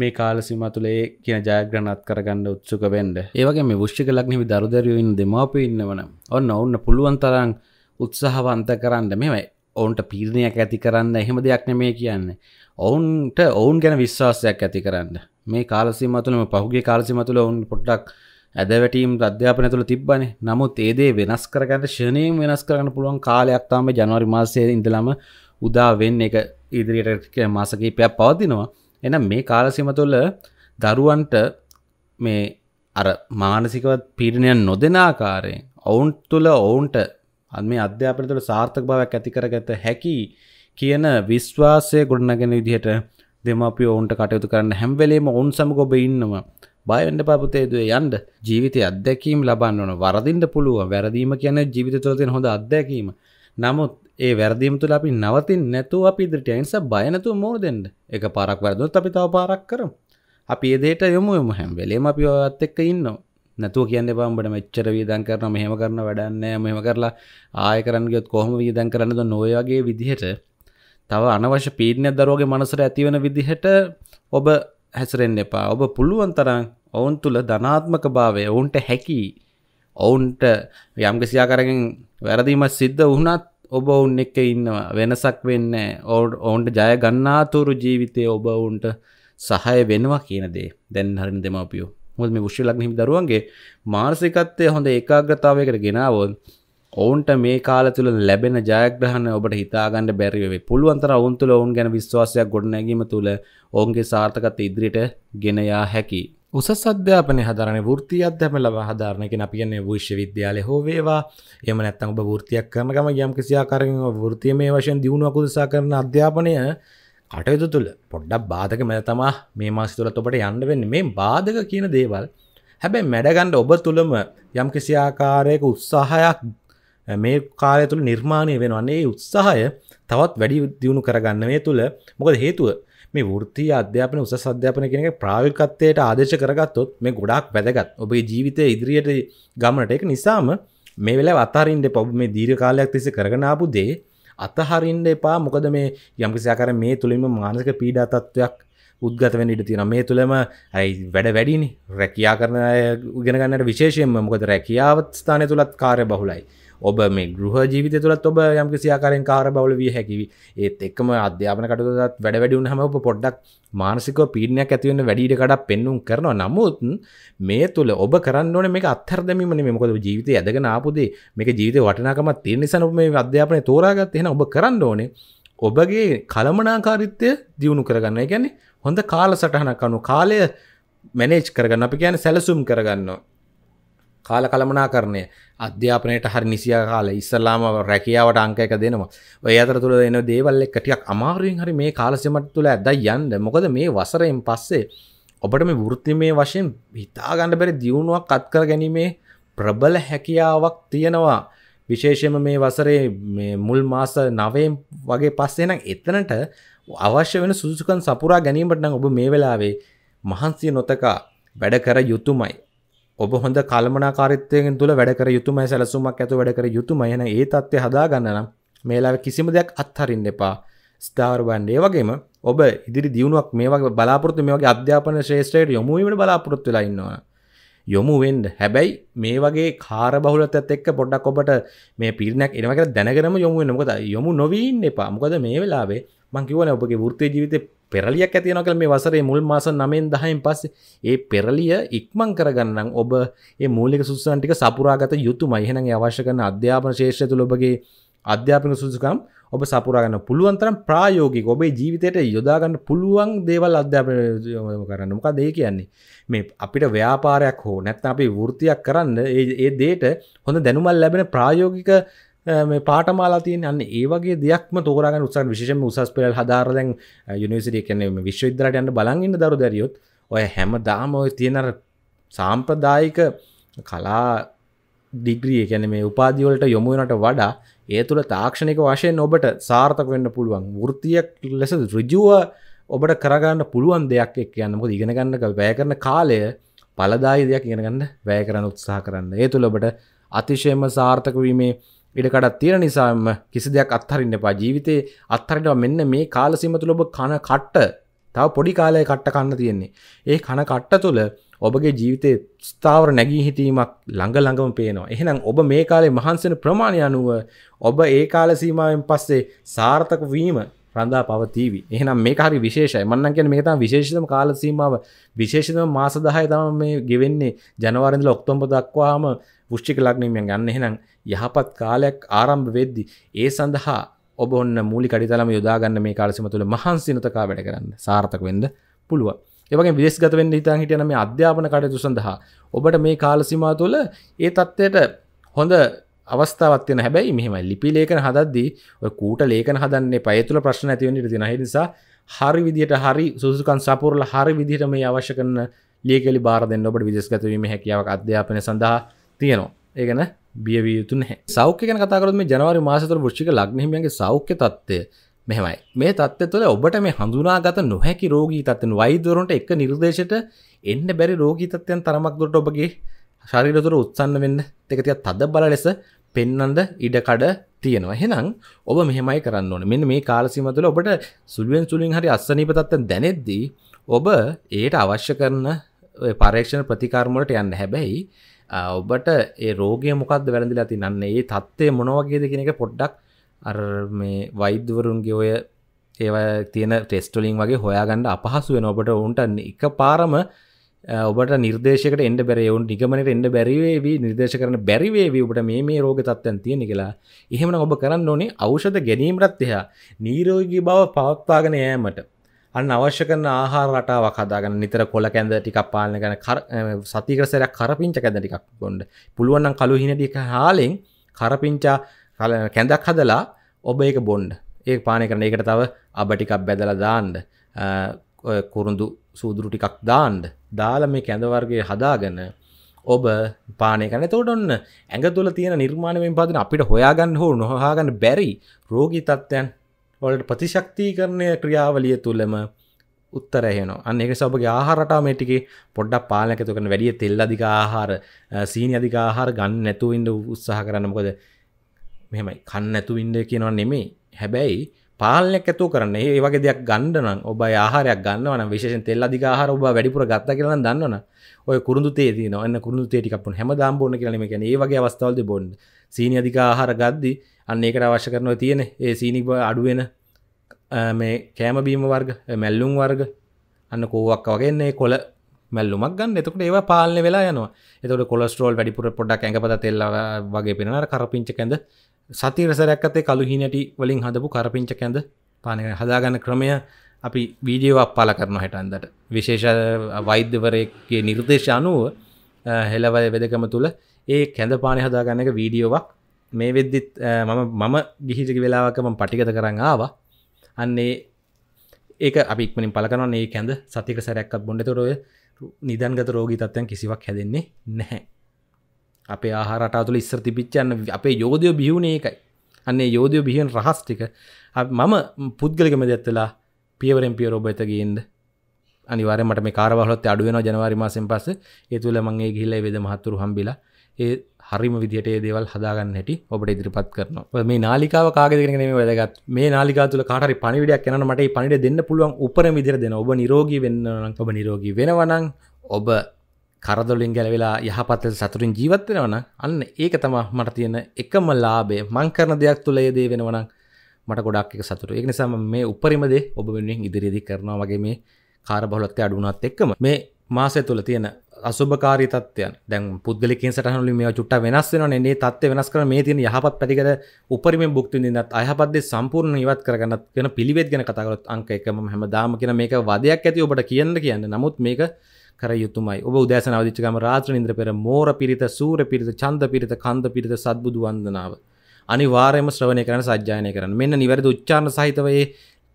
මේ කාල සීමා තුළ ඒ කියන ජයග්‍රහණ අත්කරගන්න උත්සුක වෙන්න. ඒ වගේම මේ වෘශ්චික ලග්නෙහි දරුදරුවෝ ඉන්න දෙමාපියෝ ඉන්නවනම් ඔන්න ඔන්න පුළුවන් තරම් උත්සාහවන්ත කරන්න මෙම ඔවුන්ට පීරණයක් ඇති කරන්න එහෙම දෙයක් නෙමේ කියන්න ඔවුන්ට ඔවුන් ගැන විශ්වාසයක් ඇති කරන්න මේ කාලසිමතුලම පහුගේ කාලසිමතුල ඔවුන් පොට්ටක් ඇදවැටීම් අධ්‍යාපන තුළ තිබ්බන නමුත් ඒදේ වෙනස් කරගන්න ශනයම් වෙනස් කරන්න පුළුවන් කාලයක් තාම ජනවරි මාසය ඉඳලම උදා වෙන්න එක ඉදිරියට මාසකීපයක් පවතිනවා එනම් මේ කාලසිම තුළ දරුවන්ට මේ අර මානසිකවත් පිරිණයන් නොදෙන ආකාරයෙන් ඔවුන් තුළ ඔවුන්ට අන් මේ අධ්‍යාපන තුළ සාර්ථක භාවයක් ඇති කරගත හැකි කියන විශ්වාසය ගොඩනගෙන විදිහට දෙමාපියෝ ඔවුන්ට කටයුතු කරන්න හැම වෙලේම ඔවුන් සමග ඔබ ඉන්නවා. බය වෙන්න එපා පුතේ දුවේ යන්න. ජීවිතයේ අත්දැකීම් ලබන්න ඕන. වරදින්න පුළුවන්. වැරදීම කියන්නේ ජීවිත තුළ තියෙන හොඳ අත්දැකීම. නමුත් ඒ වැරදීම තුළ අපි නවතින්නේ නැතුව අපි ඉදිරියට යන නිසා බය නැතුව මෝර දෙන්න. එක පාරක් වැරදුනොත් අපි තව පාරක් කරමු. අපි ඒ දෙයට යොමු වෙමු හැම වෙලේම අපි ඔයත් එක්ක ඉන්නවා. නැතුව කියන්න පාම්බට මෙච්චර වීදන් කරන මෙහෙම කරන වැඩන්නෑ මෙහම කරලා ආය කරන්නගයොත් කොහොම වීදන් කරන්නද නොයගේ විදිහට තව අනවශ්‍ය පීඩනය දරෝගේ මනසර ඇතිවන විදිහට ඔබ හැසරෙන් එපා ඔබ පුළුවන් තරන් ඔවුන් තුළ ධනාත්මක භාවය ඔවුන්ට හැකි ඔවුන්ට යම්ගසියා කරගෙන් වැරදිීම සිද්ධ වුණත් ඔබ ඔවුන් එක ඉන්නවා වෙනසක් වෙන්න ඔවුන් ඔවුන්ට ජය ගන්නාතුරු ජීවිතය ඔබ ඔවුන්ට සහය වෙනවා කියනදේ දැන් හරින් දෙමපියෝ මුද මේ විශ්ව ලග්න හිමි දරුවන්ගේ මානසිකත්වය හොඳ ඒකාග්‍රතාවයකට ගෙනාවොත් ඔවුන්ට මේ කාල තුළ ලැබෙන ජයග්‍රහණ ඔබට හිතාගන්න බැරි වෙයි. පුළුවන් තරම් ඔවුන් තුළ ඔවුන් ගැන විශ්වාසයක් ගොඩනැගීම තුළ ඔවුන්ගේ සාර්ථකත්වය ඉදිරියට ගෙන යා හැකියි. උසස් අධ්‍යාපනය හදරන වෘතිය අධ්‍යම ලබ හදාරනකින් අපි කියන්නේ විශ්වවිද්‍යාලය හෝ වේවා එම නැත්තම් ඔබ වෘතියක් කරන ගම යම් කිසියාකරෙන් වෘතිය මේ වශයෙන් දියුණුවකුදසා කරන අධ්‍යාපනය කටයුතු තුළ පොඩ්ඩක් බාධක මැ තමා මේ මාසි තුළත් ඔබට යන්න වෙන්න මේ බාධක කියන දේවල් හැබැයි මැඩගන්ඩ ඔබ තුළම යම් කිසිආකාරයක උත්සාහයක් මේ කාලය තුළ නිර්මාණය වෙනවන්නේ උත්සාහය තවත් වැඩි දියුණු කරගන්න මේ තුළ මොකද හේතුව මේ ෘතිය අධ්‍යාපන උස අධ්‍යාපන කෙනෙ ප්‍රාවිකත්වයට ආදේශ කරගත්තොත් මේ ගොඩක් වැදගත් ඔබේ ජීවිතය ඉදිරියට ගමනට එක නිසාම මේ වෙලා අතාරින්ට පබ් මේ දීර්කාලයක් තිස කරගනාපු දේ අතහරින්න එපා මොකද මේ යම්කිසියාකර මේ තුළින්ම මානසික පීඩා තත්ත්වයක් උද්ගතවෙන් ඉට තියෙන මේ තුළම ඇයි වැඩ වැඩිනි රැකයා කරන ගෙනගන්නට විශේෂයෙන්ම මොකද රැකියාවත් ස්ථානය තුළත් කාරය බහුලයි ඔබ මේ ගෘහ ජීවිත තුළත් ඔබ යම්කිසි ආකාරයෙන් කාර බවල විය හැකිවි ඒත් එක්කම අධ්‍යාපන කටයුතුත් වැඩ වැඩි වුණාම ඔබ පොඩ්ඩක් මානසිකව පීඩනයක් ඇති වෙන වැඩි ඉඩ කඩක් පෙන්වුම් කරනවා නමුත් මේ තුල ඔබ කරන්න ඕනේ මේක අත්හැරදැමීම නෙමෙයි මොකද ජීවිතය ඇදගෙන ආපු දේ මේක ජීවිතේ වටිනාකමක් තියෙන නිසා ඔබ මේ අධ්‍යාපනය තෝරාගත්තේ එහෙනම් ඔබ කරන්න ඕනේ ඔබගේ කළමනාකාරිත්වය දියුණු කරගන්න ගැන්නේ හොඳ කාල සටහනක් අනු කාලය මැනේජ් කරගන්න අපි කියන සැලසුම් කරගන්නවා කාල කළමනාකරණය අධ්‍යාපනයට හරි නිසිය කාල ඉස්සල්ලාම රැකියාවට අංක එක දෙනවා ඔය අතර තුළ එන දේවල් එක්ක ටිකක් අමාරුවෙන් හරි මේ කාලසෙමට තුළ ඇදයි යන්න මොකද මේ වසරෙන් පස්සේ ඔබට මේ වෘත්තිමය වශයෙන් හිතාගන්න බැරි දියුණුවක් අත්කර ගැනීමේ ප්‍රබල හැකියාවක් තියෙනවා විශේෂම මේ වසරේ මුල් මාස නවයෙන් වගේ පස්සේ නම් එතනට අවශ්‍ය වෙන සුදුසුකන් සපුරා ගැනීමට නම් ඔබ මේ වෙලාවේ මහන්සිය නොතකා වැඩ කර යුතුමයි ඔබ හොඳ කල්මනාකාරිත්වයෙන් තුළ වැඩකර යුතුම සැලසුමක් ඇතු වැඩකර යුතුම යන ඒ තත්ත්වය හදාගන්නනම් මේලාව කිසිම දෙයක් අත්හරින්න එපා ස්ථාවරබන්ඩ ඒ වගේම ඔබ ඉදිරි දියුණුවක් මේවා බලාපොරත්තු මේ වගේ අධ්‍යාපන ශ්‍රේෂ්ඨයට යොමුීමට බලාපොරොත්තු වෙලා ඉන්නවා යොමු වෙන්ඩ හැබැයි මේ වගේ කාර බහුලතත් එක්ක පොඩ්ඩක් ඔබට මේ පිරිනක් එනවකට දැනගරම යොමු නොකද යොමු නොවීන් එපා මොකද මේ වෙලාවේ මංකිවන ඔබගේ ෘත්තය ජීවිත පෙරලියක් ඇතියන කළ මේ වසරේ මුල් මාස නමෙන් දහයින් පස්සේ ඒ පෙරලිය ඉක්මං කරගන්නම් ඔබ ඒ මූලික සුසන්ටික සපුරාගත යුතු මයිහෙනගේ අවශ්‍ය කරන අධ්‍යාපන ශේෂ්‍ය තුළ ඔබගේ අධ්‍යාපන සුසකම් ඔබ සපුරාගන්න පුළුවන්තරම් ප්‍රායෝගික ඔබේ ජීවිතයට යොදාගන්න පුළුවන් දේවල් අධ්‍යාපන කරන්න මොකක් දේ කියන්නේ මේ අපිට ව්‍යාපාරයක් හෝ නැත්නම් අපි වෘත්තියක් කරන්න ඒ දේට හොඳ දැනුමල් ලැබෙන ප්‍රායෝගික මේ පාටමාලා තියෙන් අන්න ඒවගේ දෙයක්ම තෝරග උත්සන් විශෂම උසස් පෙල් හදාරදැන් යුනිසිට කියන විශ්වවිදරට යන්න බලන්ගන්න දරු දැරියොත් ඔය හැම දාම ඔය තියෙනර සාම්ප්‍රදායික කලා ඩිග්‍රිය කැන මේ උපාදිවලට යොමුනට වඩා ඒ තුළ තාක්ෂණක වශයෙන් ඔබට සාර්ථක වෙන්න පුළුවන් ෘතියක් ලෙස රුජුව ඔබට කරගන්න පුළුවන් දෙයක් එක් යන්නම ඉගෙනගන්න වැය කරන කාලය පලදායි දෙයක් ඉගෙනගන්න වැය කරන්න උත්සාහ කරන්න ඒ තුළ ඔබට අතිශයම සාර්ථක වීමේ ඉඩකඩක් තියෙන නිසාම කිසි දෙයක් අත්හරින්න එපා. ජීවිතේ අත්හරිනවා මෙන්න මේ කාල සීම තුල ඔබ කන කට්ට තව පොඩි කාලයක කට්ට කන්න තියෙන්නේ. ඒ කන කට්ට තුල ඔබගේ ජීවිතේ ස්ථාවර නැගී හිටීමක් ළඟ ළඟම පේනවා. එහෙනම් ඔබ මේ කාලේ මහන්සි වෙන ප්‍රමාණය අනුව ඔබ ඒ කාල සීමාවෙන් පස්සේ සාර්ථක වීම රඳා පවතිවි. එහෙනම් මේක හරි විශේෂයි. මම නම් කියන්නේ මේක තමයි විශේෂිතම කාල සීමාව. විශේෂිතම මාස 10 තමයි මේ ගෙවෙන්නේ ජනවාරි ඉඳලා ඔක්තෝබර් දක්වාම වෘශ්චික ලග්නෙමියන් ගන්න. එහෙනම් යහපත් කාලයක් ආරම්භ වෙද්දි ඒ සඳහා ඔබ ඔන්න මූලි කඩිතලම යොදාගන්න මේ කාලසිම තුළ මහන්සි නොතකා වැඩ කරන්න සාර්ථක වෙන්න පුළුවන්. ඒවගේ විදේශගත වෙන්න හිතන් හිටියන මේ අධ්‍යාපන කටයුතු සඳහා ඔබට මේ කාලසීමා තුළ ඒ තත්ත්වයට හොඳ අවස්ථාවක් වෙන හැබැයි මෙහෙමයි ලිපි ලේඛන හදද්දී ඔය කූට ලේඛන හදන්නේ පය තුළ ප්‍රශ්න ඇති වෙන්න ඉඩ තියෙන නිසා හරි විදියට හරි සුසුකම් සපුරලා හරි විදියට මේ අවශ්‍ය කරන ලියකලි බාර දෙන්න ඔබට විදේශගත වීමේ හැකියාවක් අධ්‍යාපනය සඳහා තියෙනවා ඒගැන බියවිය යුතු නැහැ සෞඛ්‍ය ගැන කතා කරොත් මේ ජනවාරි මාසතර වෘෂ්චික ලග්න හිමියන්ගේ සෞඛ්‍ය තත්ත්වය මෙහෙමයි මේ තත්ත්වය තුළ ඔබට මේ හඳුනාගත නොහැකි රෝගී තත්ත්වන් වෛද්‍යවරුන්ට එක නිර්දේශයට එන්න බැරි රෝගී තත්ත්වයන් තරමක් දුරට ඔබගේ ශරීරය තුළ උත්සන්න වෙන්න එක තියා තද බල ලෙස පෙන්නඳ ඉඩකඩ තියෙනවා එහෙනම් ඔබ මෙහෙමයි කරන්න ඕනේ මෙන්න මේ කාලසීම තුළ ඔබට සුළුවෙන් සුළුවෙන් හරි අසනීප තත්ත්වයන් දැනෙද්දී ඔබ ඒට අවශ්‍ය කරන පරීක්ෂණ ප්‍රතිකාරමලට යන්න හැබැයි ඔබට ඒ රෝගය මොකක්ද වැරදිලා තින්න ඒ තත්ත්වය මොනවගේද කෙනෙක පොඩ්ඩක් අර මේ වෛද්‍යවරුන්ගේ ඔය ඒව තියෙන ටෙස්ටලින් වගේ හොයාගන්න අපහසු වෙන ඔබට ඔවුන්ට එක පාරම ඔබට නිර්දේශකට එන්ඩ බැරවුන් නිගමනට එන්ඩ බැරිවේවි නිර්දේශ කරන බැරිවේවී ඔබට මේ මේ රෝග තත්වයන් තියෙන කියලා එහෙමන ඔබ කරන්න ඕනේ අවෂධ ගැනීමටත් එහා නීරෝගී බව පවත්වාගෙන යෑමට අන්න අවශ්‍ය කරන ආහාර රටාවක් හදාගන්න නිතර කොල කැඳ ටිකක් පාලන ගැන සතිකරසරයක් කරපිංච කැඳ ටිකක් ගොන්ඩ පුළුවන්නම් කළු හිනටික හාලෙන් කරපිංචා කැඳක් හදලා ඔබ ඒක බොන්්ඩ ඒ පානය කරන එකට තව අබ ටිකක් බැදල දාන්ඩ කුරුඳු සූදුරු ටිකක් දාන්ඩ දාල මේ කැඳවර්ගේ හදාගන්න ඔබ පානය කන තෝට ඔන්න ඇඟ තුල තියෙන නිර්මාණයෙන් පාදන අපිට හොයාගන්න හෝ නොහාගන්න බැරි රෝගී තත්ත්වයන් ඔලට ප්‍රතිශක්තිීකරණය ක්‍රියාවලිය තුළම උත්තරයන අන්න එක සබගේ ආහාරටා මේටිකේ පොඩ්ඩක් පාලනකතු කරන වැඩිය තෙල් අධික ආහාර සීනි අධික ආහාර ගන්න නැතු ඉන්න උත්සාහ කරන්න මොකද මෙමයි කන්න නැතු ඉන්ඩ කියනවා නෙමේ හැබැයි පාලනයක් ඇතු කරන්න ඒ වගේ දෙයක් ගණ්ඩනම් ඔබ ආහාරයක් ගන්නවන විශේෂ තෙල් අධික ආහාර ඔබ වැඩිපුර ගත්ත කියලන දන්නවන ඔය කුරුදු තේදී නොන්න කුරුදු තේටිකපු හැම දාම්බෝන කියලම කියන ඒ වගේ අවස්ථාවල්ද බොන්ඩ සීනි අධික ආහාර ගද්දී අන්න ඒකට අවශ්‍ය කරනව තියෙන ඒ සීනික් අඩුවෙන මේ කෑමබීම වර්ග මැල්ලුම් වර්ග අන්න කෝවක් වගේන්නේ කොල මැල්ලුමක් ගන්න එතකට ඒවා පාලන වෙලා යනවා එතකට කොලස්ටරෝල් වැඩිපුර පොඩක් ඇඟපත තෙල්ල වගේ පෙනනර කරපිංච කැඳ සති රසරැක්කතේ කළුහිනටි වලින් හදපු කරපිංච කැඳ පානක හදාගන්න ක්‍රමය අපි වීඩියෝවක් පාල කරන හැටන්දට විශේෂ වෛද්‍යවරයගේ නිර්දේශ අනුව හෙලවය වෙදකම තුළ ඒ කැඳ පානය හදාගන්න එක වීඩියෝවක් මේ වෙද්දිත් මම මම ගිහිටි වෙලාවකම පටිගත කරන්න ආවා අන්නේ ඒක අපික්මනින් පලකන ඒ කැඳ සතික සැරැක්කත් බොඩතොරය නිදන්ගත රෝගී තත්වයන් කිසිවක් හැදෙන්නේ නැහැ අපේ ආහාරටතුල ඉස්සර තිපිච්චන්න අපේ යෝධය බිහුණේ එකයි අන්නේ යෝධය බිහින් රහස්ටික මම පුද්ගලිකම දැත්තලා පියවරෙන් පිය රෝබතගේන්ද අනිවාරමට මේ කාරවලොත් අඩුවෙන ජනවාරි මාසෙන් පස ඒ තුළ මගේ ගිල්ල වෙද මහත්තුරු හම්බිලා ඒ හරිම විදිට දේවල් හදාගන්න හැටි ඔබට ඉදිරිපත් කරන මේ නාලිකාව කාගෙදගෙන වැදගත් මේ නාලිකාතුල කාටරි පනිවිඩයක් යන මට පනිට දෙන්න පුළුවන් උපර විදිර දෙන ඔබ නිරෝගී වෙන්න ඔබ නිරෝගී වෙනවනං ඔබ කරදොලින් ගැලවෙලා යහපත්ත සතුරින් ජීවත්වෙනවන අන්න ඒක තම මට තියෙන එකම ලාබේ මංකරන දෙයක් තුළ ඒදේ වෙනවන මට ගොඩක් එක සතුර එක් නිසාම මේ උපරිමදේ ඔබ වෙනුවෙන් ඉදිරිදි කරනවා වගේ මේ කාර බහලත්තය අඩුනත් එක්කම මේ මාසය තුළ තියෙන අසුභකාරී තත්වයන් දැන් පුද්ගලිකින් සටහනලි මේ චුට්ට වෙනස් වෙනවනේ මේ තත්ත්වය වෙනස් කරන මේ තියෙන යහපත් පැතිකඩ උපරිමෙන් භුක්ති විඳින්නත් අයහපත් දේ සම්පූර්ණ ඉවත් කරගන්නත් කියන පිළිවෙත් ගැන කතා කරොත් අංක 1 මම හැමදාම කියන මේක වදයක් ඇති ඔබට කියන්න කියන්නේ නමුත් මේක කර යුතුමයි ඔබ උදෑසන අවදිච්ච ගම රාත්‍රී නින්ද්‍ර පෙර මෝර පිරිත සූර පිරිත ඡන්ද පිරිත කන්ද පිරිත සද්බුදු වන්දනාව අනිවාර්යයෙන්ම ශ්‍රවණය කරන සජ්ජායනය කරන මෙන්න නිවැරදි උච්චාරණ සහිතව මේ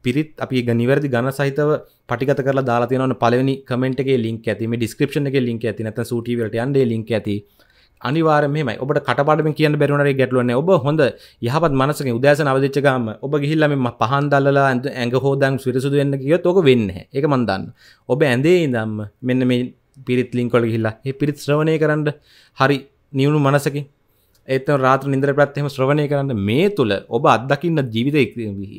පිරිත් අපි ගනිවැරදි ගන සහිතව පටිගත කරලා දාලා තියෙනවන පළවෙනි කමෙන්ට් එකේ link ඇති මේ description එකේ link ඇති නැත්නම් සූටි වලට යන්න ඒ link ඇති අනිවාර්යෙන් මෙහෙමයි ඔබට කටපාඩමින් කියන්න බැරි වුණාට ඒ ගැටලුව නැහැ ඔබ හොඳ යහපත් මනසකින් උදෑසන අවදිච්ච ගාම ඔබ ගිහිල්ලා මේ පහන් දැල්ලලා ඇඟ හොදන් සිරසුදු වෙන්න කියොත් ඕක වෙන්නේ නැහැ ඒක මම දන්නවා ඔබ ඇඳේ ඉඳන්ම මෙන්න මේ පිරිත් link වල ගිහිල්ලා මේ පිරිත් ශ්‍රවණය කරන්න හරි නියුණු මනසකින් ඒත රාත්‍ර නිදර ප්‍රත්හෙම ශ්‍රවණය කරන්න මේ තුළ ඔබ අත්දකින්න ජීවිත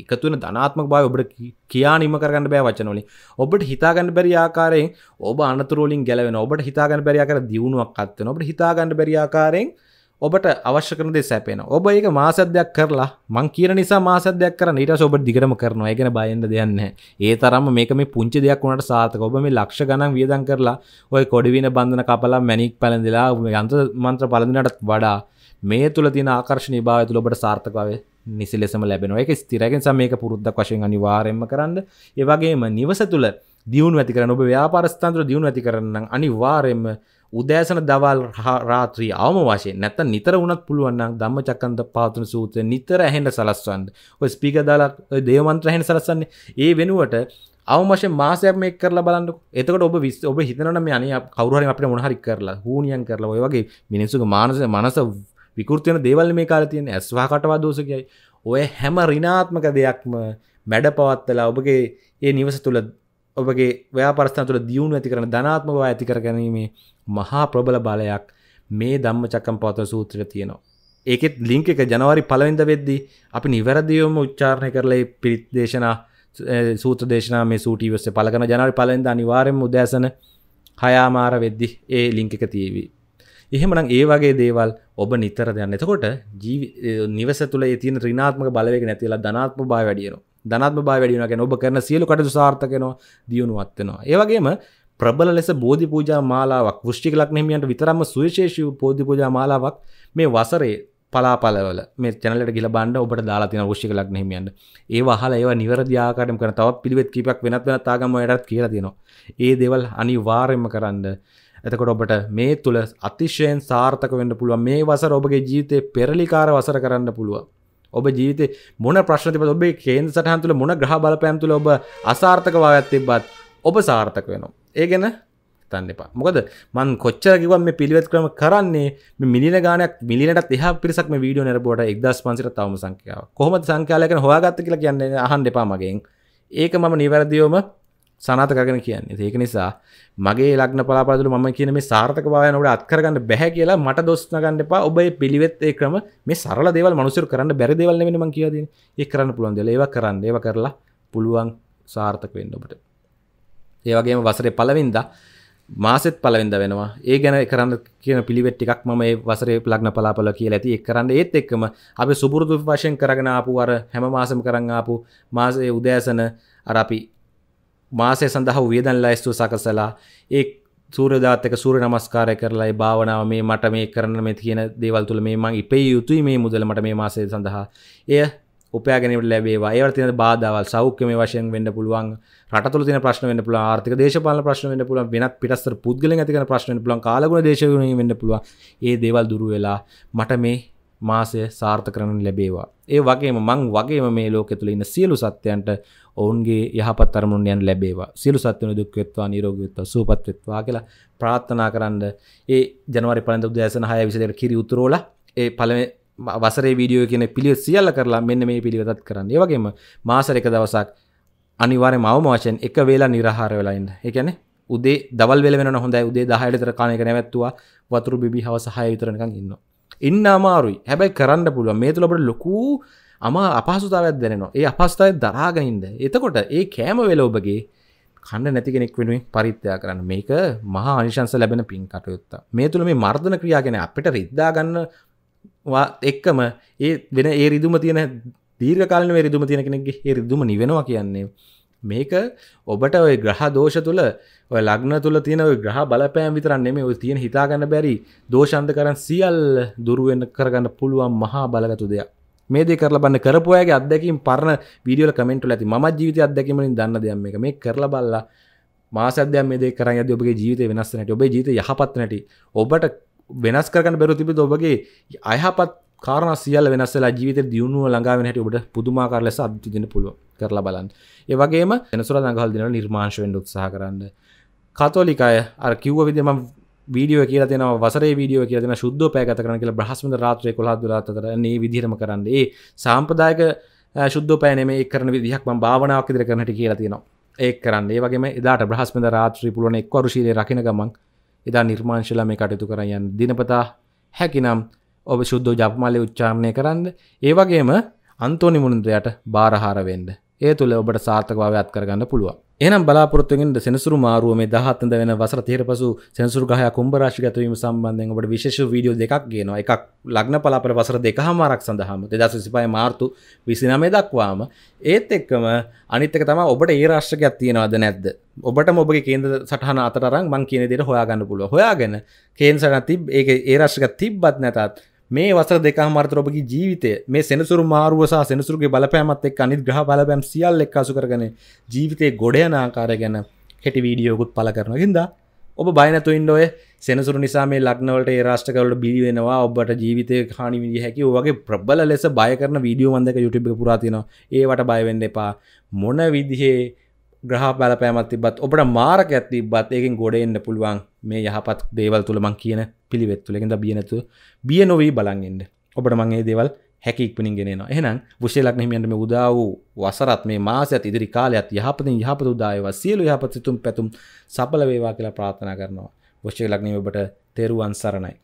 එකතුවන ධනාත්මක බව ඔබට කියා නිම කරගන්න බෑ වචනොලින් ඔබට හිතාගන්න බැරි ආකාරයෙන් ඔබ අනතුරෝලින් ගැලවෙන ඔබට හිතාගන්න බැරියාකර දියුණුවක් අත්වෙන ඔබට හිතාගන්න බැරි ආකාරයෙන් ඔබට අවශ්‍ය කරන දේ සැපේන ඔබ ඒක මාසද්‍යයක් කරලා මං කියන නිසා මාසද්‍යයක් කරන ඊට පස්සේ ඔබ දිගටම කරනවා ඒ ගැන බයෙන්ද දෙයක් නැහැ. ඒ තරම්ම මේක මේ පුංචි දෙයක් වුණාට සාර්ථක. ඔබ මේ ලක්ෂ ගණන් වියදම් කරලා ওই කොඩවින බන්ධන කපලා මැණික් පැලඳිලා යන්ත්‍ර මන්ත්‍ර පළඳිනටත් වඩා මේ තුළ තින ආකර්ශණ භාව තුළ ඔබට සාර්ථකාවේ නිසි ලෙසම ලැබෙන එක ස්තිරගෙන් සමයක පුරුද්ධක් වශයෙන් අනිවාරයෙන්ම කරන්න ඒවගේම නිවස තුළ දියුණු ඇති කරන ඔබ ව්‍යාපාරස්ථාන්ත්‍ර දියුණු ඇති කරන්න අනිවාරයෙන්ම උදෑසන දවල් රාත්‍රී අවම වශයෙන් නැත්ත නිතර වුණත් පුළුවන්න්න දම්ම චක්කන්ද පාතුන සූත්‍ර නිතර ඇහෙන්ට සලස්වන්ඩ ඔය ස්පික දාලා දේවමන්ත්‍රහෙන් සලස්සන්නේ ඒ වෙනුවට අවමශ මාසයක් මේ කරලා බලන්න එතකට ඔබ විස් ඔබ හිතනම යන කවරුහරි අපට මොහරි කරලා හූනියන් කරලා ඔය වගේ මිනිසුක මානස මනස විකෘතියන දේවල් මේ කාල තියෙන ඇස්වා කටවා දෝසකයි ඔය හැම රිනාත්මක දෙයක්ම මැඩ පවත්වලා ඔබගේ ඒ නිවස තුළ ඔබගේ ව්‍යාපරස්ථාන තුළ දියුණු ඇති කරන ධනාත්මක බව ඇති කර ගැනීමේ මහා ප්‍රබල බලයක් මේ ධම්මචක්කම් පවත්වන සූත්‍රය තියෙනවා. ඒකෙත් ලින්ක් එක ජනවාරි පළවෙනිද වෙද්දී අපි නිවැරදිවම උච්චාරණය කරලා මේ පිරිත් දේශනා සූත්‍ර දේශනා මේ සූටීවස්සේ පළ කරන ජනවාරි පළවෙනිද අනිවාර්යයෙන්ම උදෑසන 6 වෙද්දි ඒ ලින්ක් එක තියෙවි. එහෙමනම් ඒ වගේ දේවල් ඔබ නිතර දෙන්න එතකොට නිවස තුළ තින රිනාත්ම බලවෙක නැතිලා ධනාත්ම බා වැඩියන ධනත්ම බා වැඩියනගෙන ඔබ කරන සියලු කටු සාර්ථකනවා දියුණුවත්වෙනවා ඒවගේම ප්‍රබල ලෙස බෝධි පූජා මාලාවක් ෘෂ්ටික ලක්නහිමියන්ට විතරම සුවිශේෂී පෝධි පූජා මාලාවක් මේ වසරේ පලාපලවල මේ චැනලට ගිල බන්ඩ ඔබට දාලා තින ෘෂ්ටික ලක්නහිමියන්ට ඒ වහල ඒව නිවරදයාකාටම කරන තවත් පිළිවෙත් කීපක් වෙනත් වෙන තාගම වැඩත් කියලා තියෙනවා ඒ දෙවල් අනිවාර්යෙන්ම කරන්න එතකොට ඔබට මේ තුළ අතිශයෙන් සාර්ථක වෙන්න පුළුවන් මේ වසර ඔබගේ ජීවිතේ පෙරලිකාර වසර කරන්න පුළුවන්. ඔබ ජීවිතේ මොන ප්‍රශ්න තිබත් ඔබේ කේන්ද්‍ර සටහන් තුළ මොන ග්‍රහ බලපෑම් තුළ ඔබ අසාර්ථකභාවයක් තිබ්බත් ඔබ සාර්ථක වෙනවා. ඒ ගැන හිතන්න එපා මොකද මන් කොච්චර කිවන් මේ පිළිවෙත් ක්‍රම කරන්නේ මිනින ගානක් මිලිනට එහ පිරිසක් වීඩියෝ නැරබෝට එක්දස් පන්සිට තවම සංකයාව කොහොමද සංකාලයක හොයාගත්ත කියලා කියන්නේ අහන් දෙපා මගෙන් ඒක මම නිවැරදිවම සනාත කරගෙන කියන්නේ ඒක නිසා මගේ ලක්න පලාපදල ම කියන මේ සාර්ථක බායනට අත්කරගන්න බැහැ කියලා මට දොස්නගන්න එපා ඔබයි පිළිවෙත් ඒ ක්‍රම මේ සරල දේවල් මනුසර කරන්න බැරිදවල් වෙනම කියද ඒ කරන්න පුළන්ද ඒව කරන්න ඒව කරලා පුළුවන් සාර්ථක වෙන්න ඔබට ඒවගේම වසරේ පලවින්ද මාසෙත් පලවෙද වෙනවා ඒ ගැන කරන්න කියන පිළිවෙට් එකක් ම වසරේ ලක්න පලාපල කිය ඇති එක් කරන්න ඒත් එක්කම අපි සුබුරුදු වශයෙන් කරගෙන ආපු අර හැම මාසම කරන්න ආපු මාසය උදෑසන අර අපි මාසය සඳහා වියදන් ලයිස්තුව සකසලා ඒ සූරධාත්තක සූර නමස්කාරය කරලා භාවනාව මේ මට මේ කරන මෙ කියන දේවල් තුළ මේ මං ඉපේ යුතුයි මේ මුදල මට මේ මාසය සඳහා එය උපයාගැනට ලැබේවා ඒවට තින බාධාවල් සෞඛ්‍ය මේ වශයෙන් වෙන්න පුළුවන් රටතුල තින ප්‍රශ්න වෙන්න පුළුවන් ආර්ථික දේශපාලන ප්‍රශ්න වෙන්න පුළුවන් වෙනත් පිටස්තර පුද්ගලයන් ඇති කරන ප්‍රශ්න වෙන්න පුළුවන් කාලගුණ දේශගුණයෙන් වෙන්න පුළුවන් ඒ දේවල් දුරු වෙලා මට මේ මාසය සාර්ථක කරන්න ලැබේවා ඒ වගේම මං වගේම මේ ලෝකෙ තුළ ඉන්න සියලු සත්‍යයන්ට ඔවුන්ගේ යහපත් අරමුණු යන ලැබේවා. සියලු සත්වන දුක් වෙත්වා, නිරෝගී වෙත්වා, සුවපත් වෙත්වා කියලා ප්‍රාර්ථනා කරන්න ඒ ජනවාරි පළඳ උදෑසන 6:22 කිරි උතුරෝලා ඒ පළවෙනි වසරේ වීඩියෝ කියන පිළිවෙත් සියල්ල කරලා මෙන්න මේ පිළිවෙතත් කරන්න. ඒ වගේම මාසෙක එක දවසක් අනිවාර්යයෙන්ම අවම වශයෙන් එක වේලා निराහාර වෙලා ඉන්න. ඒ කියන්නේ උදේ දවල් වේල වෙනවනම් හොඳයි. උදේ 10ට විතර කණ එක නැවැත්තුවා. වතුරු බිබි හවස 6 විතර නිකන් ඉන්නවා. ඉන්න අමාරුයි හැබැයි කරන්න පුළුව මේ තුළබට ලොකු අම අපහසුතාවත් දැනවා ඒ අපස්ථාව දරාගහින්ද එතකොට ඒ කෑම වෙල ඔබගේ කණ්ඩ නැති කෙනෙක් වෙනුවෙන් පරිත්‍යයා කරන්න මේක මහා අනිශංස ලැබෙන පින් කටයුත්ත මේ තුළ මේ මර්ධන ක්‍රියාගෙන අපිට රිද්දාගන්න එක්කම ඒ වෙන ඒ රිදුම තියෙන දීර්කාලන රිදුම තියෙන කෙනෙගේ ඒ රිදුම නිවෙනවා කියන්නේ මේක ඔබට ඔය ග්‍රහ දෝෂ තුළ ඔය ලග්න තුළ තියෙන ඔය ග්‍රහ බලපෑම් විතරන්නේ මේ ඔය තියෙන හිතාගන්න බැරි දෝෂන්ත කරන් සියල් දුරුවෙන්න කරගන්න පුළුවන් මහා බලගතු දෙයක් මේ දේ කරලා බලන්න කරපු අයගේ අත්දැකීම් පරණ වීඩියෝල කමෙන්ට් වල ඇති මම ජීවිතයේ අත්දැකීම් වලින් දන්න දෙයක් මේක මේ කරලා බලලා මාසයක් මේ දේ කරන් යද්දී ඔබගේ ජීවිතේ වෙනස් නැටි ඔබේ ජීවිතය යහපත් නැටි ඔබට වෙනස් කරගන්න බැරුව තිබිද ඔබගේ අයහපත් කාරණා සියල්ල වෙනස් වෙලා ජීවිතේ දියුණුව ළඟා වෙන හැටි ඔබට පුදුමාකාර ලෙස අත්විඳින්න පුළුවන් කරලා බලන් ඒවගේම එනසුර දඟහල් දින නිර්මාශ වෙන්ඩ උත්සාහ කරන්න කතෝලිකාය අර කිව්ව විදම වීඩියෝ කියල තින වසර වීඩියෝ කියන ශුද්ධ පෑගත කරන කියල බ්‍රහස්ම රාත්‍රය කොලා දුරාතර ඒ විදිරම කරන්න ඒ සාම්පදායක ශුද්ධ පෑනම ඒ කරන විදිහක් ම භාවනාවක් ඉදිර කරනට කියලා තියෙනවා ඒ කරන්න ඒ වගේම එදාට බ්‍රහස්මද රාත්‍රී පුලන එක්වරුශීලය රකින ගමන් එදා නිර්මාංශල මේ කටයුතු කරයන් දිනපතා හැකිනම් ඔබ ශුද්ධ ජපමාලය උච්චාරණය කරන්න ඒවගේම අන්තෝනි මුුණන්ද්‍රයට බාරහාරවෙන්ඩ ඒ තුළ ඔබට සාර්ථකභාවයක් කරගන්න පුළුවන්. එනම් බලාපොරොත්තුවෙන් සෙනසුරු මාරුව මේ 17 වෙන වසර 30 පසු සෙනසුරු ගහය කුම්භ රාශිය ගත වීම සම්බන්ධයෙන් ඔබට විශේෂ වීඩියෝ දෙකක් ගේනවා. එකක් ලග්න පලාපර වසර දෙකමාරක් සඳහාම 2025 මාර්තු 29 දක්වාම ඒත් එක්කම අනිත් එක තමයි ඔබට ඒ රාශියක් තියනවද නැද්ද? ඔබටම ඔබගේ කේන්ද්‍ර සටහන අතර අරන් මං කියන විදිහට හොයාගන්න පුළුවන්. හොයාගෙන කේන්ද්‍ර සටහන තිබ් ඒක ඒ රාශියක් තිබ්බත් නැතත් මේ වසර දෙක මාර්තර ඔබගේ ජීවිතය මේ සෙනසුරු මාරුව සහ සෙනසුරුගේ බලපෑමත් එක්ක අනිත් ග්‍රහ බලපෑම් සියල්ල එක්ක අසු කරගෙන ජීවිතේ ගොඩ යන ආකාරය ගැන හෙටි වීඩියෝකුත් පළ කරනවා හින්දා ඔබ බයනතුයින් ඔය සෙනසුරු නිසා මේ ලක්නවලට රාෂ්ටකවලට බිවෙනවා ඔබට ජීවිතය හානි විදි හැකි වගේ ප්‍රබල ලෙස බය කරන වීඩියෝ වන්දක යුටබ පුරාතිනවා ඒවට බයවෙන්න එපා මොන විදිහේ ග්‍රහ පැලපෑමත් තිබත් ඔබට මාරක ඇති බත් ඒකින් ගොඩ එන්න පුළුවන් මේ යහපත් දේවල් තුළමං කියන පිළිවෙත්තුලෙකින්ද බියනැතු බිය නොවී බලන්ගෙන්ට ඔබට මගේ දෙවල් හැකික්පනින් ගෙනවා එහෙනම් විශෂලක් හිමියන්ටම උදා වූ වසරත් මේ මාසයත් ඉදිරි කාලයත් යහපතින් යහපතු දායව සියලු යහපත් සිතුම් පැතුම් සපල වේවා කියලා ප්‍රාථනා කරනවා විශෂලක්නීමබට තෙරුවන් සරණයි